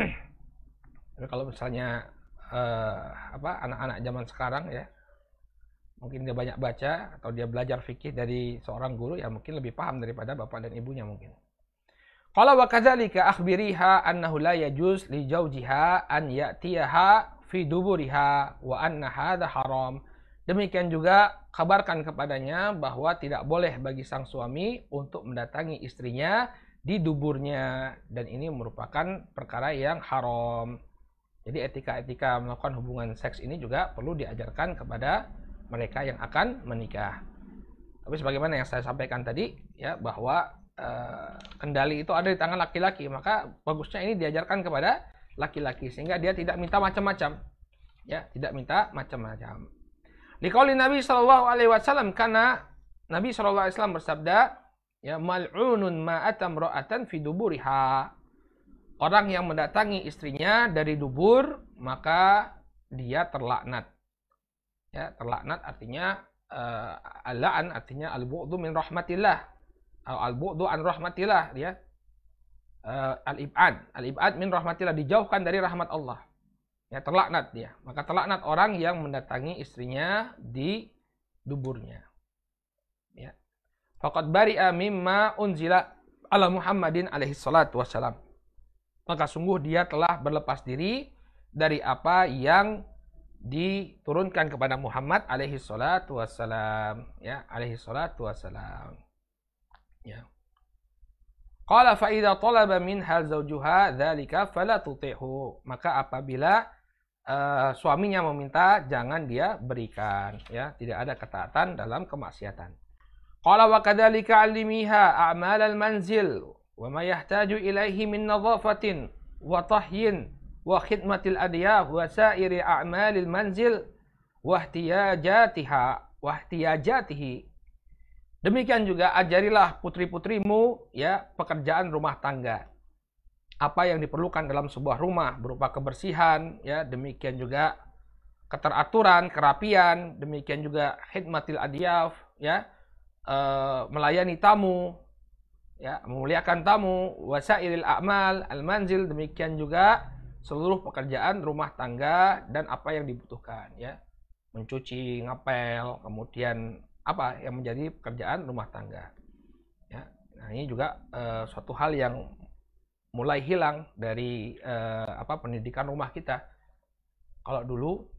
[SPEAKER 1] tapi kalau misalnya uh, apa anak-anak zaman sekarang ya mungkin dia banyak baca atau dia belajar fikih dari seorang guru ya mungkin lebih paham daripada bapak dan ibunya mungkin kalau wa kadzalika akhbiriha annahu la yajuz li jaujiha an ya'tiyaha fi duburiha wa an hadha haram demikian juga kabarkan kepadanya bahwa tidak boleh bagi sang suami untuk mendatangi istrinya di duburnya dan ini merupakan perkara yang haram. Jadi etika-etika melakukan hubungan seks ini juga perlu diajarkan kepada mereka yang akan menikah. Tapi sebagaimana yang saya sampaikan tadi ya bahwa eh, kendali itu ada di tangan laki-laki, maka bagusnya ini diajarkan kepada laki-laki sehingga dia tidak minta macam-macam. Ya, tidak minta macam-macam. Dikauli Nabi Shallallahu alaihi wasallam karena Nabi Shallallahu alaihi wasallam bersabda, ya mal'unun ma'atam ro'atan fi duburiha orang yang mendatangi istrinya dari dubur maka dia terlaknat ya terlaknat artinya uh, eh, ala'an artinya al-bu'du min rahmatillah al-bu'du an rahmatillah ya uh, al-ib'ad al-ib'ad min rahmatillah dijauhkan dari rahmat Allah ya terlaknat dia maka terlaknat orang yang mendatangi istrinya di duburnya Fakat bari'a mimma unzila ala Muhammadin alaihi salatu wassalam. Maka sungguh dia telah berlepas diri dari apa yang diturunkan kepada Muhammad alaihi salatu wassalam ya alaihi salatu wassalam ya qala fa idza talaba hal zawjuha dzalika fala tuti'hu maka apabila uh, suaminya meminta jangan dia berikan ya tidak ada ketaatan dalam kemaksiatan Qala wa kadhalika allimiha a'mal al-manzil wa ma yahtaju ilayhi min nadhafatin wa tahyin wa khidmatil adyaf wa sa'iri a'mal al manzil wa ihtiyajatiha wa ihtiyajatihi Demikian juga ajarilah putri-putrimu ya pekerjaan rumah tangga. Apa yang diperlukan dalam sebuah rumah berupa kebersihan ya, demikian juga keteraturan, kerapian, demikian juga khidmatil adiyaf ya, Eh, melayani tamu, ya, memuliakan tamu, wasailil a'mal, al-manzil, demikian juga seluruh pekerjaan rumah tangga dan apa yang dibutuhkan ya. Mencuci, ngapel, kemudian apa yang menjadi pekerjaan rumah tangga. Ya. Nah, ini juga uh, suatu hal yang mulai hilang dari uh, apa pendidikan rumah kita. Kalau dulu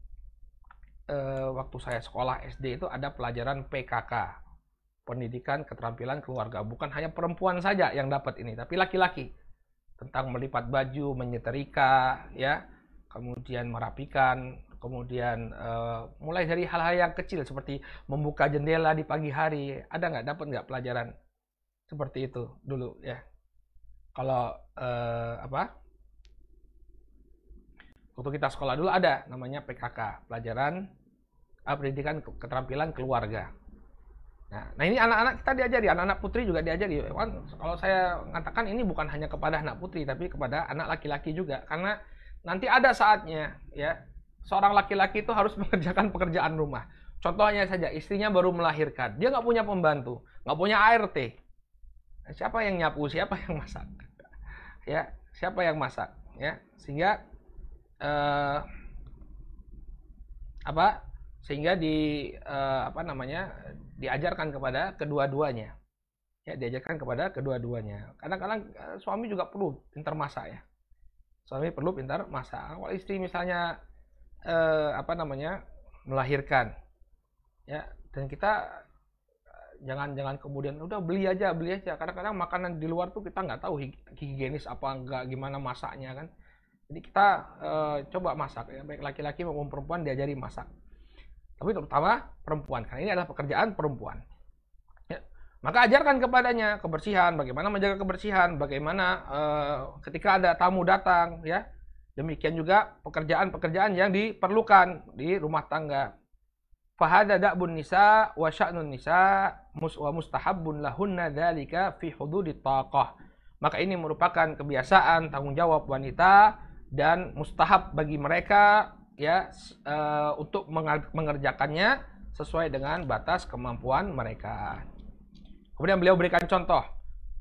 [SPEAKER 1] waktu saya sekolah SD itu ada pelajaran PKK pendidikan, keterampilan keluarga. Bukan hanya perempuan saja yang dapat ini, tapi laki-laki. Tentang melipat baju, menyetrika, ya, kemudian merapikan, kemudian uh, mulai dari hal-hal yang kecil seperti membuka jendela di pagi hari. Ada nggak dapat nggak pelajaran seperti itu dulu ya? Kalau uh, apa? Waktu kita sekolah dulu ada namanya PKK, pelajaran uh, pendidikan keterampilan keluarga Nah, nah ini anak-anak kita diajari, anak-anak putri juga diajari. Kalau saya mengatakan ini bukan hanya kepada anak putri, tapi kepada anak laki-laki juga, karena nanti ada saatnya, ya seorang laki-laki itu harus [LAUGHS] mengerjakan pekerjaan rumah. Contohnya saja, istrinya baru melahirkan, dia nggak punya pembantu, nggak punya ART. Nah, siapa yang nyapu, siapa yang masak, ya siapa yang masak, ya sehingga eh, apa sehingga di uh, apa namanya diajarkan kepada kedua-duanya ya diajarkan kepada kedua-duanya kadang-kadang eh, suami juga perlu pintar masak ya suami perlu pintar masak kalau istri misalnya uh, apa namanya melahirkan ya dan kita jangan jangan kemudian udah beli aja beli aja kadang-kadang makanan di luar tuh kita nggak tahu higienis apa enggak gimana masaknya kan jadi kita uh, coba masak ya baik laki-laki maupun perempuan diajari masak tapi terutama perempuan karena ini adalah pekerjaan perempuan ya. maka ajarkan kepadanya kebersihan bagaimana menjaga kebersihan bagaimana uh, ketika ada tamu datang ya demikian juga pekerjaan-pekerjaan yang diperlukan di rumah tangga fahada da'bun nisa wa sya'nun nisa wa mustahabbun lahunna dhalika fi hududit taqah maka ini merupakan kebiasaan tanggung jawab wanita dan mustahab bagi mereka ya e, untuk mengerjakannya sesuai dengan batas kemampuan mereka. Kemudian beliau berikan contoh.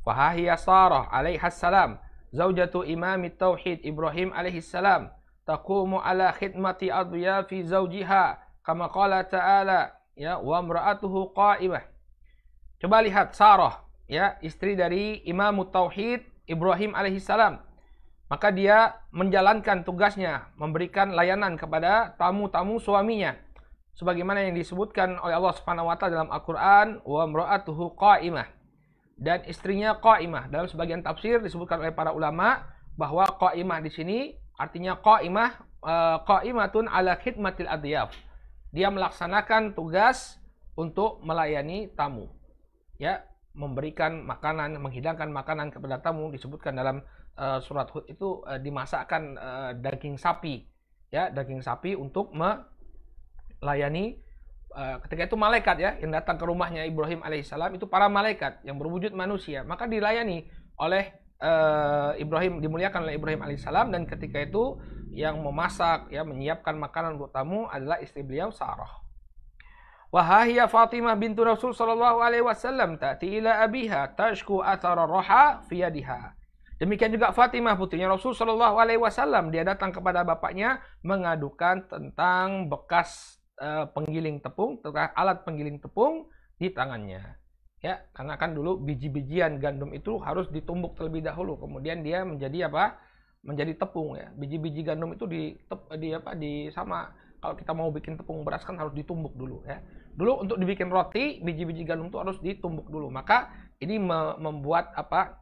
[SPEAKER 1] Fahahiyah Sarah alaihassalam zaujatu imam tauhid Ibrahim alaihissalam taqumu ala khidmati adwiya fi zaujiha kama qala ta'ala ya wa imra'atuhu qa'imah. Coba lihat Sarah ya istri dari Imam Tauhid Ibrahim alaihissalam maka dia menjalankan tugasnya, memberikan layanan kepada tamu-tamu suaminya. Sebagaimana yang disebutkan oleh Allah Subhanahu wa taala dalam Al-Qur'an, "Wa imra'atuhu qa'imah." Dan istrinya qa'imah. Dalam sebagian tafsir disebutkan oleh para ulama bahwa qa'imah di sini artinya qa'imah eh, qa'imatun ala khidmatil adiyaf. Dia melaksanakan tugas untuk melayani tamu. Ya, memberikan makanan, menghidangkan makanan kepada tamu disebutkan dalam Eh, surat Hud itu uh, dimasakkan uh, daging sapi ya daging sapi untuk melayani uh, ketika itu malaikat ya yang datang ke rumahnya Ibrahim alaihissalam itu para malaikat yang berwujud manusia maka dilayani oleh uh, Ibrahim dimuliakan oleh Ibrahim alaihissalam dan ketika itu yang memasak ya menyiapkan makanan untuk tamu adalah istri beliau Sarah. Wahahiyah Fatimah bintu Rasul sallallahu alaihi wasallam ta'ti ila abiha tashku athara roha fiyadihah Demikian juga Fatimah putrinya Rasul Shallallahu Alaihi Wasallam dia datang kepada bapaknya mengadukan tentang bekas eh, penggiling tepung, alat penggiling tepung di tangannya. Ya, karena kan dulu biji-bijian gandum itu harus ditumbuk terlebih dahulu, kemudian dia menjadi apa? Menjadi tepung ya. Biji-biji gandum itu di, tep, di apa? Di sama kalau kita mau bikin tepung beras kan harus ditumbuk dulu ya. Dulu untuk dibikin roti, biji-biji gandum itu harus ditumbuk dulu. Maka ini membuat apa?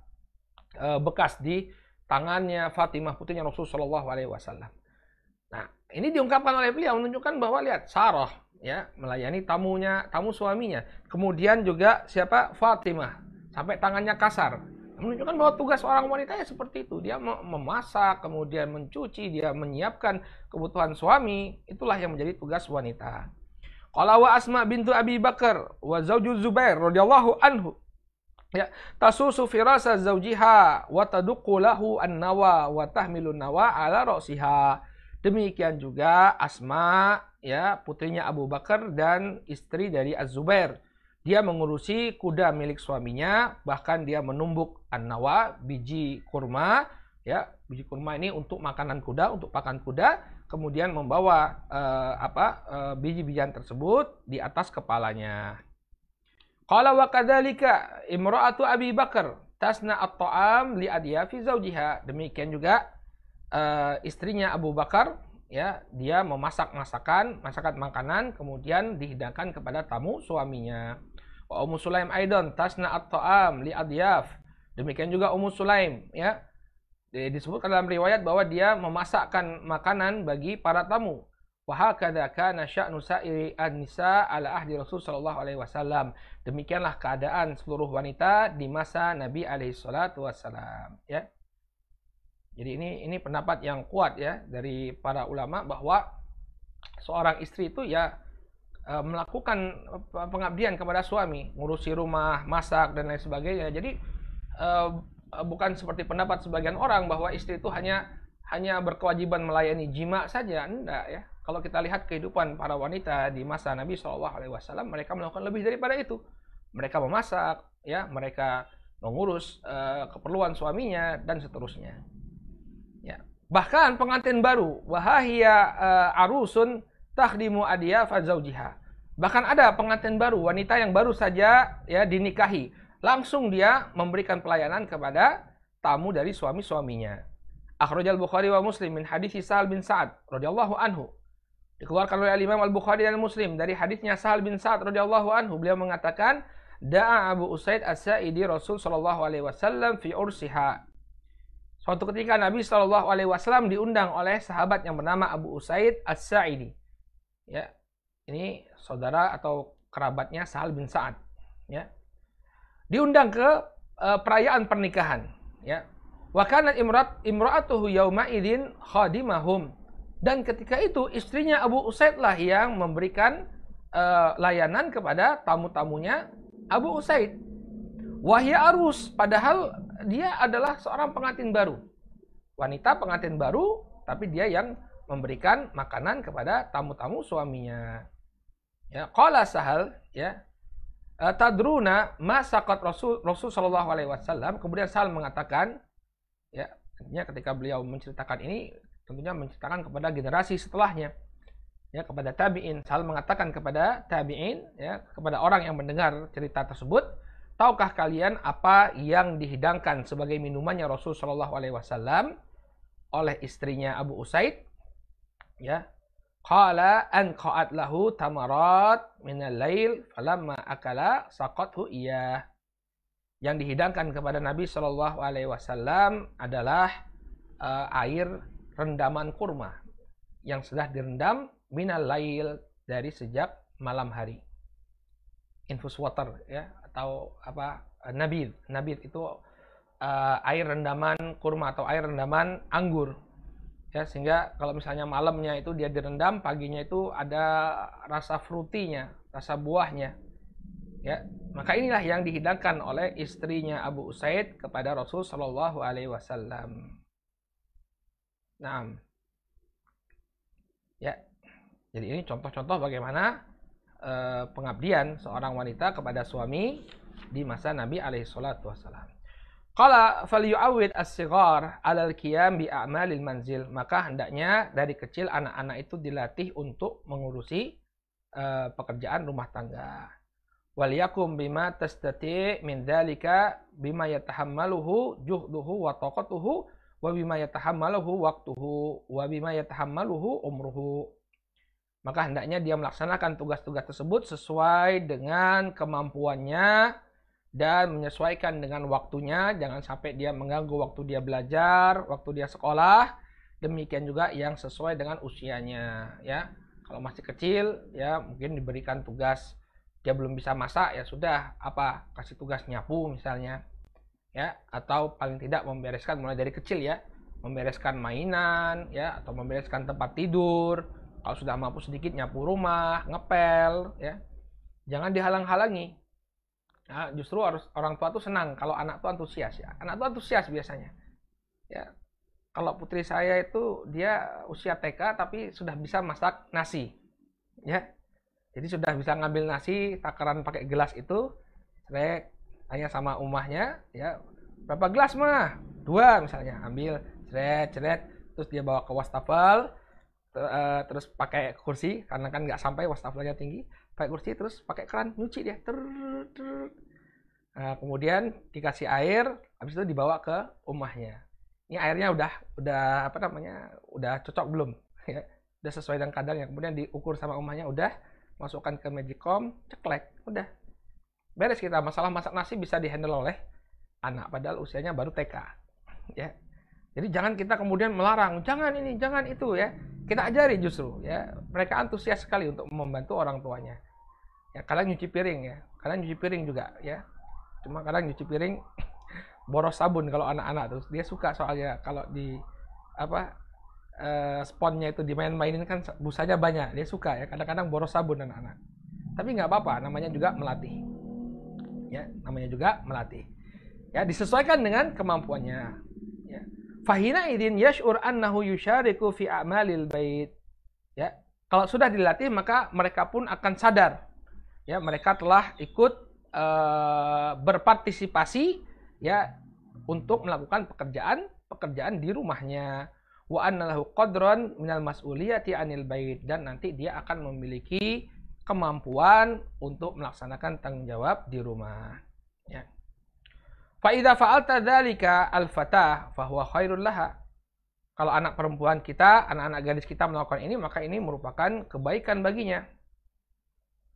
[SPEAKER 1] Eh, bekas di tangannya Fatimah putrinya Rasul Shallallahu Alaihi Wasallam. Nah, ini diungkapkan oleh beliau menunjukkan bahwa lihat Sarah ya melayani tamunya, tamu suaminya. Kemudian juga siapa Fatimah sampai tangannya kasar. Menunjukkan bahwa tugas seorang wanita ya seperti itu. Dia memasak, kemudian mencuci, dia menyiapkan kebutuhan suami. Itulah yang menjadi tugas wanita. Kalau Asma bintu Abi Bakar wa Zubair radhiyallahu anhu ya tasusu firasa zaujiha wa taduqu lahu an-nawa wa tahmilun nawa ala ra'siha demikian juga Asma ya putrinya Abu Bakar dan istri dari Az-Zubair dia mengurusi kuda milik suaminya bahkan dia menumbuk an-nawa biji kurma ya biji kurma ini untuk makanan kuda untuk pakan kuda kemudian membawa uh, apa uh, biji-bijian tersebut di atas kepalanya Qala wa kadzalika imra'atu Abi Bakar tasna at-ta'am li fi zawjiha. Demikian juga uh, istrinya Abu Bakar ya, dia memasak masakan, masakan makanan kemudian dihidangkan kepada tamu suaminya. Wa Ummu Sulaim aidan tasna at-ta'am li adyaf. Demikian juga Ummu Sulaim ya. Disebutkan dalam riwayat bahwa dia memasakkan makanan bagi para tamu. Wahakadha kana sya'nu sa'iri an-nisa ala ahdi Rasul sallallahu alaihi wasallam. Demikianlah keadaan seluruh wanita di masa Nabi alaihi salatu wasallam, ya. Jadi ini ini pendapat yang kuat ya dari para ulama bahwa seorang istri itu ya e, melakukan pengabdian kepada suami, ngurusi rumah, masak dan lain sebagainya. Jadi e, e, bukan seperti pendapat sebagian orang bahwa istri itu hanya hanya berkewajiban melayani jima saja, enggak ya kalau kita lihat kehidupan para wanita di masa Nabi Shallallahu Alaihi Wasallam, mereka melakukan lebih daripada itu. Mereka memasak, ya, mereka mengurus uh, keperluan suaminya dan seterusnya. Ya. Bahkan pengantin baru, wahahia uh, arusun tahdimu adiya fazaujiha. Bahkan ada pengantin baru, wanita yang baru saja ya dinikahi, langsung dia memberikan pelayanan kepada tamu dari suami-suaminya. Akhrajal Bukhari wa Muslim min hadis sal bin Sa'ad radhiyallahu anhu Dikeluarkan oleh Imam Al-Bukhari dan Muslim dari hadisnya Sahal bin Sa'ad radhiyallahu anhu beliau mengatakan Da'a Abu Usaid As-Sa'idi Rasul sallallahu alaihi wasallam fi ursiha. Suatu ketika Nabi sallallahu alaihi wasallam diundang oleh sahabat yang bernama Abu Usaid As-Sa'idi. Ya. Ini saudara atau kerabatnya Sa'al bin Sa'ad, ya. Diundang ke uh, perayaan pernikahan, ya. Wa kanat imrat imra'atuhu yauma idin khadimahum. Dan ketika itu istrinya Abu Usaid lah yang memberikan uh, layanan kepada tamu-tamunya Abu Usaid. Wahya arus, padahal dia adalah seorang pengantin baru. Wanita pengantin baru, tapi dia yang memberikan makanan kepada tamu-tamu suaminya. Ya, qala sahal, ya. Tadruna masakat Rasul Rasul Shallallahu alaihi wasallam. Kemudian Sal mengatakan, ya, ketika beliau menceritakan ini tentunya menceritakan kepada generasi setelahnya ya kepada tabiin Sal mengatakan kepada tabiin ya kepada orang yang mendengar cerita tersebut tahukah kalian apa yang dihidangkan sebagai minumannya Rasul Shallallahu Alaihi Wasallam oleh istrinya Abu Usaid ya qala an qa'at lahu tamarat al lail falamma akala saqathu iya yang dihidangkan kepada Nabi Shallallahu Alaihi Wasallam adalah uh, air rendaman kurma yang sudah direndam minal lail dari sejak malam hari. Infus water ya atau apa nabid. Eh, nabid itu uh, air rendaman kurma atau air rendaman anggur. Ya sehingga kalau misalnya malamnya itu dia direndam, paginya itu ada rasa frutinya, rasa buahnya. Ya, maka inilah yang dihidangkan oleh istrinya Abu Usaid kepada Rasul Shallallahu alaihi wasallam. Nah, ya, jadi ini contoh-contoh bagaimana e, pengabdian seorang wanita kepada suami di masa Nabi alaihi salatu wasallam. Qala falyu'awwid as-sighar 'ala al-qiyam bi a'malil manzil, maka hendaknya dari kecil anak-anak itu dilatih untuk mengurusi e, pekerjaan rumah tangga. Wal yakum bima tastati min dzalika bima yatahammaluhu juhduhu wa taqatuhu wa bima yatahammaluhu waktuhu wa bima yatahammaluhu umruhu maka hendaknya dia melaksanakan tugas-tugas tersebut sesuai dengan kemampuannya dan menyesuaikan dengan waktunya jangan sampai dia mengganggu waktu dia belajar waktu dia sekolah demikian juga yang sesuai dengan usianya ya kalau masih kecil ya mungkin diberikan tugas dia belum bisa masak ya sudah apa kasih tugas nyapu misalnya ya atau paling tidak membereskan mulai dari kecil ya membereskan mainan ya atau membereskan tempat tidur kalau sudah mampu sedikit nyapu rumah ngepel ya jangan dihalang-halangi nah, justru harus orang tua tuh senang kalau anak tuh antusias ya anak tuh antusias biasanya ya kalau putri saya itu dia usia TK tapi sudah bisa masak nasi ya jadi sudah bisa ngambil nasi takaran pakai gelas itu saya tanya sama umahnya ya berapa gelas mah dua misalnya ambil ceret ceret terus dia bawa ke wastafel ter, uh, eh, terus pakai kursi karena kan nggak sampai wastafelnya tinggi pakai kursi terus pakai keran nyuci dia ter, ter. Nah, kemudian dikasih air habis itu dibawa ke umahnya ini airnya udah udah apa namanya udah cocok belum [LAUGHS] ya udah sesuai dengan kadarnya kemudian diukur sama umahnya udah masukkan ke magicom ceklek udah beres kita masalah masak nasi bisa dihandle oleh anak padahal usianya baru TK ya jadi jangan kita kemudian melarang jangan ini jangan itu ya kita ajari justru ya mereka antusias sekali untuk membantu orang tuanya ya kalian nyuci piring ya kalian nyuci piring juga ya cuma kadang nyuci piring [LAUGHS] boros sabun kalau anak-anak terus dia suka soalnya kalau di apa e, sponnya itu dimain-mainin kan busanya banyak dia suka ya kadang-kadang boros sabun anak-anak tapi nggak apa-apa namanya juga melatih ya namanya juga melatih ya disesuaikan dengan kemampuannya ya fahina idin yashur annahu yushariku fi amalil bait ya kalau sudah dilatih maka mereka pun akan sadar ya mereka telah ikut uh, berpartisipasi ya untuk melakukan pekerjaan pekerjaan di rumahnya wa annalahu qadron minal mas'uliyati anil bait dan nanti dia akan memiliki kemampuan untuk melaksanakan tanggung jawab di rumah. Ya. Fa'idha fa'alta dzalika al-fatah fahuwa khairul laha. Kalau anak perempuan kita, anak-anak gadis kita melakukan ini, maka ini merupakan kebaikan baginya.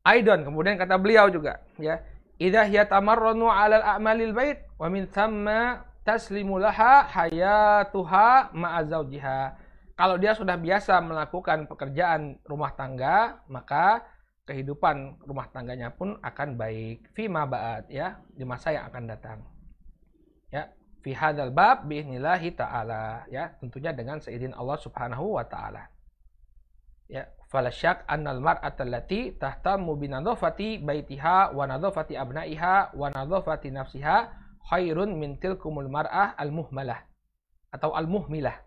[SPEAKER 1] Aidon, kemudian kata beliau juga, ya, idza hiya tamarranu 'alal a'malil bait wa min thamma taslimu laha hayatuha ma'a Kalau dia sudah biasa melakukan pekerjaan rumah tangga, maka kehidupan rumah tangganya pun akan baik fima ba'at ya di masa yang akan datang ya fi hadal bab biiznillahi taala ya tentunya dengan seizin Allah Subhanahu wa taala ya falasyak annal mar'ata allati tahtammu bi nadhafati baitiha wa nadhafati abnaiha wa nadhafati nafsiha khairun min tilkumul mar'ah al muhmalah atau al muhmilah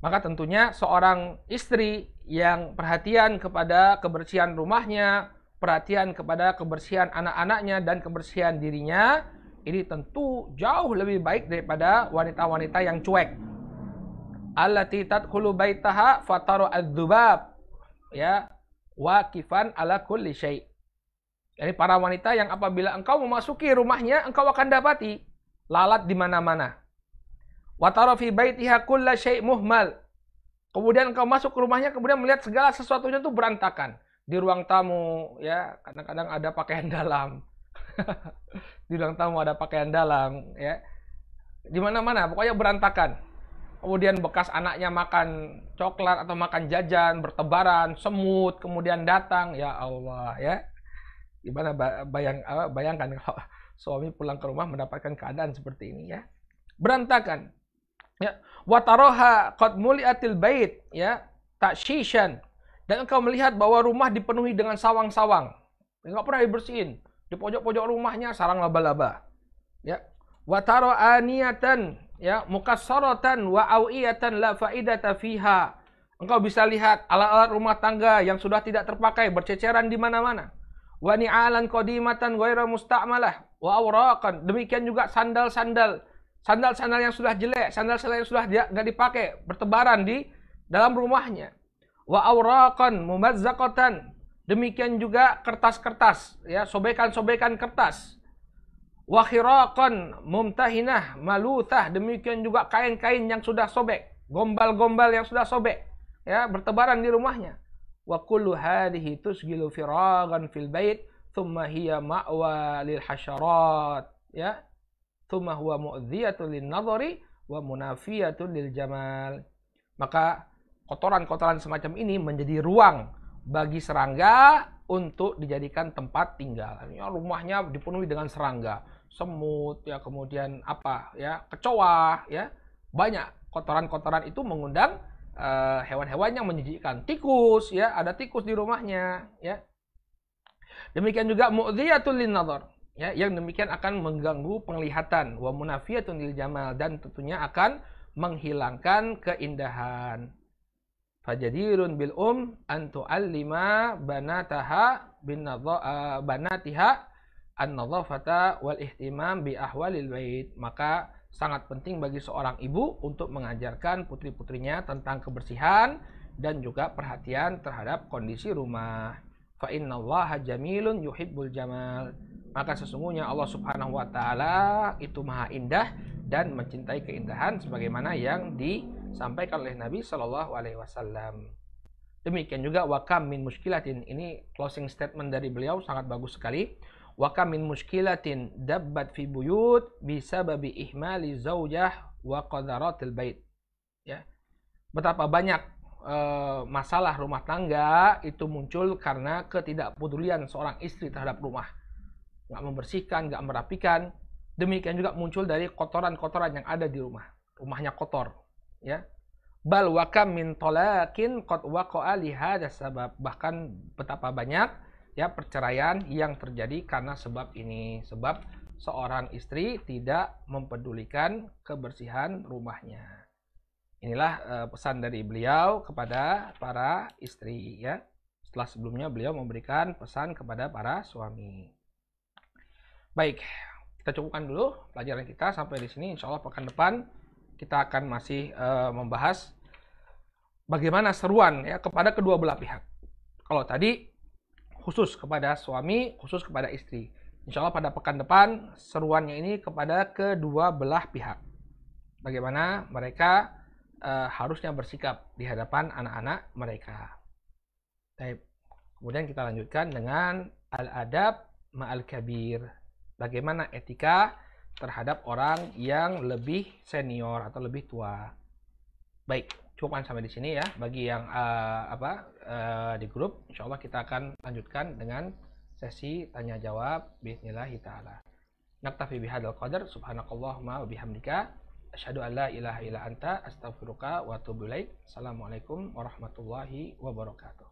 [SPEAKER 1] maka tentunya seorang istri yang perhatian kepada kebersihan rumahnya, perhatian kepada kebersihan anak-anaknya dan kebersihan dirinya, ini tentu jauh lebih baik daripada wanita-wanita yang cuek. Allati tadkhulu baitaha fataru adzubab ya wakifan ala kulli syai. Jadi para wanita yang apabila engkau memasuki rumahnya, engkau akan dapati lalat di mana-mana. Watarofi baitiha kulla syai' muhmal Kemudian kau masuk ke rumahnya, kemudian melihat segala sesuatunya itu berantakan. Di ruang tamu, ya kadang-kadang ada pakaian [LAUGHS] dalam. di ruang tamu ada pakaian dalam, ya. Di mana-mana, pokoknya berantakan. Kemudian bekas anaknya makan coklat atau makan jajan, bertebaran, semut, kemudian datang, ya Allah, ya. Gimana bayang, bayangkan kalau [LAUGHS] suami pulang ke rumah mendapatkan keadaan seperti ini, ya. Berantakan. Ya, Wataroha qad muliatil bait ya tashishan dan engkau melihat bahwa rumah dipenuhi dengan sawang-sawang enggak pernah dibersihin di pojok-pojok rumahnya sarang laba-laba ya wataro aniyatan ya mukassaratan wa awiyatan la faidata fiha engkau bisa lihat alat-alat rumah tangga yang sudah tidak terpakai berceceran di mana-mana wa ni'alan qadimatan ghaira musta'malah wa awraqan demikian juga sandal-sandal Sandal-sandal yang sudah jelek, sandal-sandal yang sudah nggak dipakai, bertebaran di dalam rumahnya. Wa auraqan mumazzaqatan. Demikian juga kertas-kertas, ya, sobekan-sobekan kertas. Wa khiraqan mumtahinah maluthah. Demikian juga kain-kain yang sudah sobek, gombal-gombal yang sudah sobek, ya, bertebaran di rumahnya. Wa kullu hadhihi tusgilu firagan fil bait thumma hiya ma'wa lil hasyarat, ya thumma huwa mu'dhiyatun wa munafiyatun lil jamal. Maka kotoran-kotoran semacam ini menjadi ruang bagi serangga untuk dijadikan tempat tinggal. Ya, rumahnya dipenuhi dengan serangga, semut, ya kemudian apa, ya kecoa, ya banyak kotoran-kotoran itu mengundang hewan eh, hewan-hewan yang menjijikkan, tikus, ya ada tikus di rumahnya, ya. Demikian juga mu'dhiyatul linnadhar ya yang demikian akan mengganggu penglihatan wa munafiyatun lil jamal dan tentunya akan menghilangkan keindahan fajadirun bil um an tu'allima banataha bin eh, banatiha an nadhafata wal ihtimam bi ahwalil bait maka sangat penting bagi seorang ibu untuk mengajarkan putri-putrinya tentang kebersihan dan juga perhatian terhadap kondisi rumah fa innallaha jamilun yuhibbul jamal maka sesungguhnya Allah Subhanahu wa taala itu maha indah dan mencintai keindahan sebagaimana yang disampaikan oleh Nabi Shallallahu alaihi wasallam. Demikian juga wakam min muskilatin ini closing statement dari beliau sangat bagus sekali. Wakam min muskilatin dabbat fi buyut bisa babi ihmali zaujah wa qadaratil bait. Ya. Betapa banyak eh, masalah rumah tangga itu muncul karena ketidakpedulian seorang istri terhadap rumah nggak membersihkan, nggak merapikan. Demikian juga muncul dari kotoran-kotoran yang ada di rumah. Rumahnya kotor, ya. Bal wakam min tolakin kot sabab. Bahkan betapa banyak ya perceraian yang terjadi karena sebab ini. Sebab seorang istri tidak mempedulikan kebersihan rumahnya. Inilah eh, pesan dari beliau kepada para istri ya. Setelah sebelumnya beliau memberikan pesan kepada para suami. Baik, kita cukupkan dulu pelajaran kita sampai di sini. Insya Allah pekan depan kita akan masih uh, membahas bagaimana seruan ya kepada kedua belah pihak. Kalau tadi khusus kepada suami, khusus kepada istri. Insya Allah pada pekan depan seruannya ini kepada kedua belah pihak. Bagaimana mereka uh, harusnya bersikap di hadapan anak-anak mereka. Kemudian kita lanjutkan dengan al-adab ma'al kabir bagaimana etika terhadap orang yang lebih senior atau lebih tua. Baik, cukup sampai di sini ya. Bagi yang uh, apa uh, di grup, insya Allah kita akan lanjutkan dengan sesi tanya jawab Bismillahirrahmanirrahim. Nak Naktafi bihadal qadar subhanakallahumma wa bihamdika asyhadu an la ilaha illa anta astaghfiruka wa atubu Assalamualaikum warahmatullahi wabarakatuh.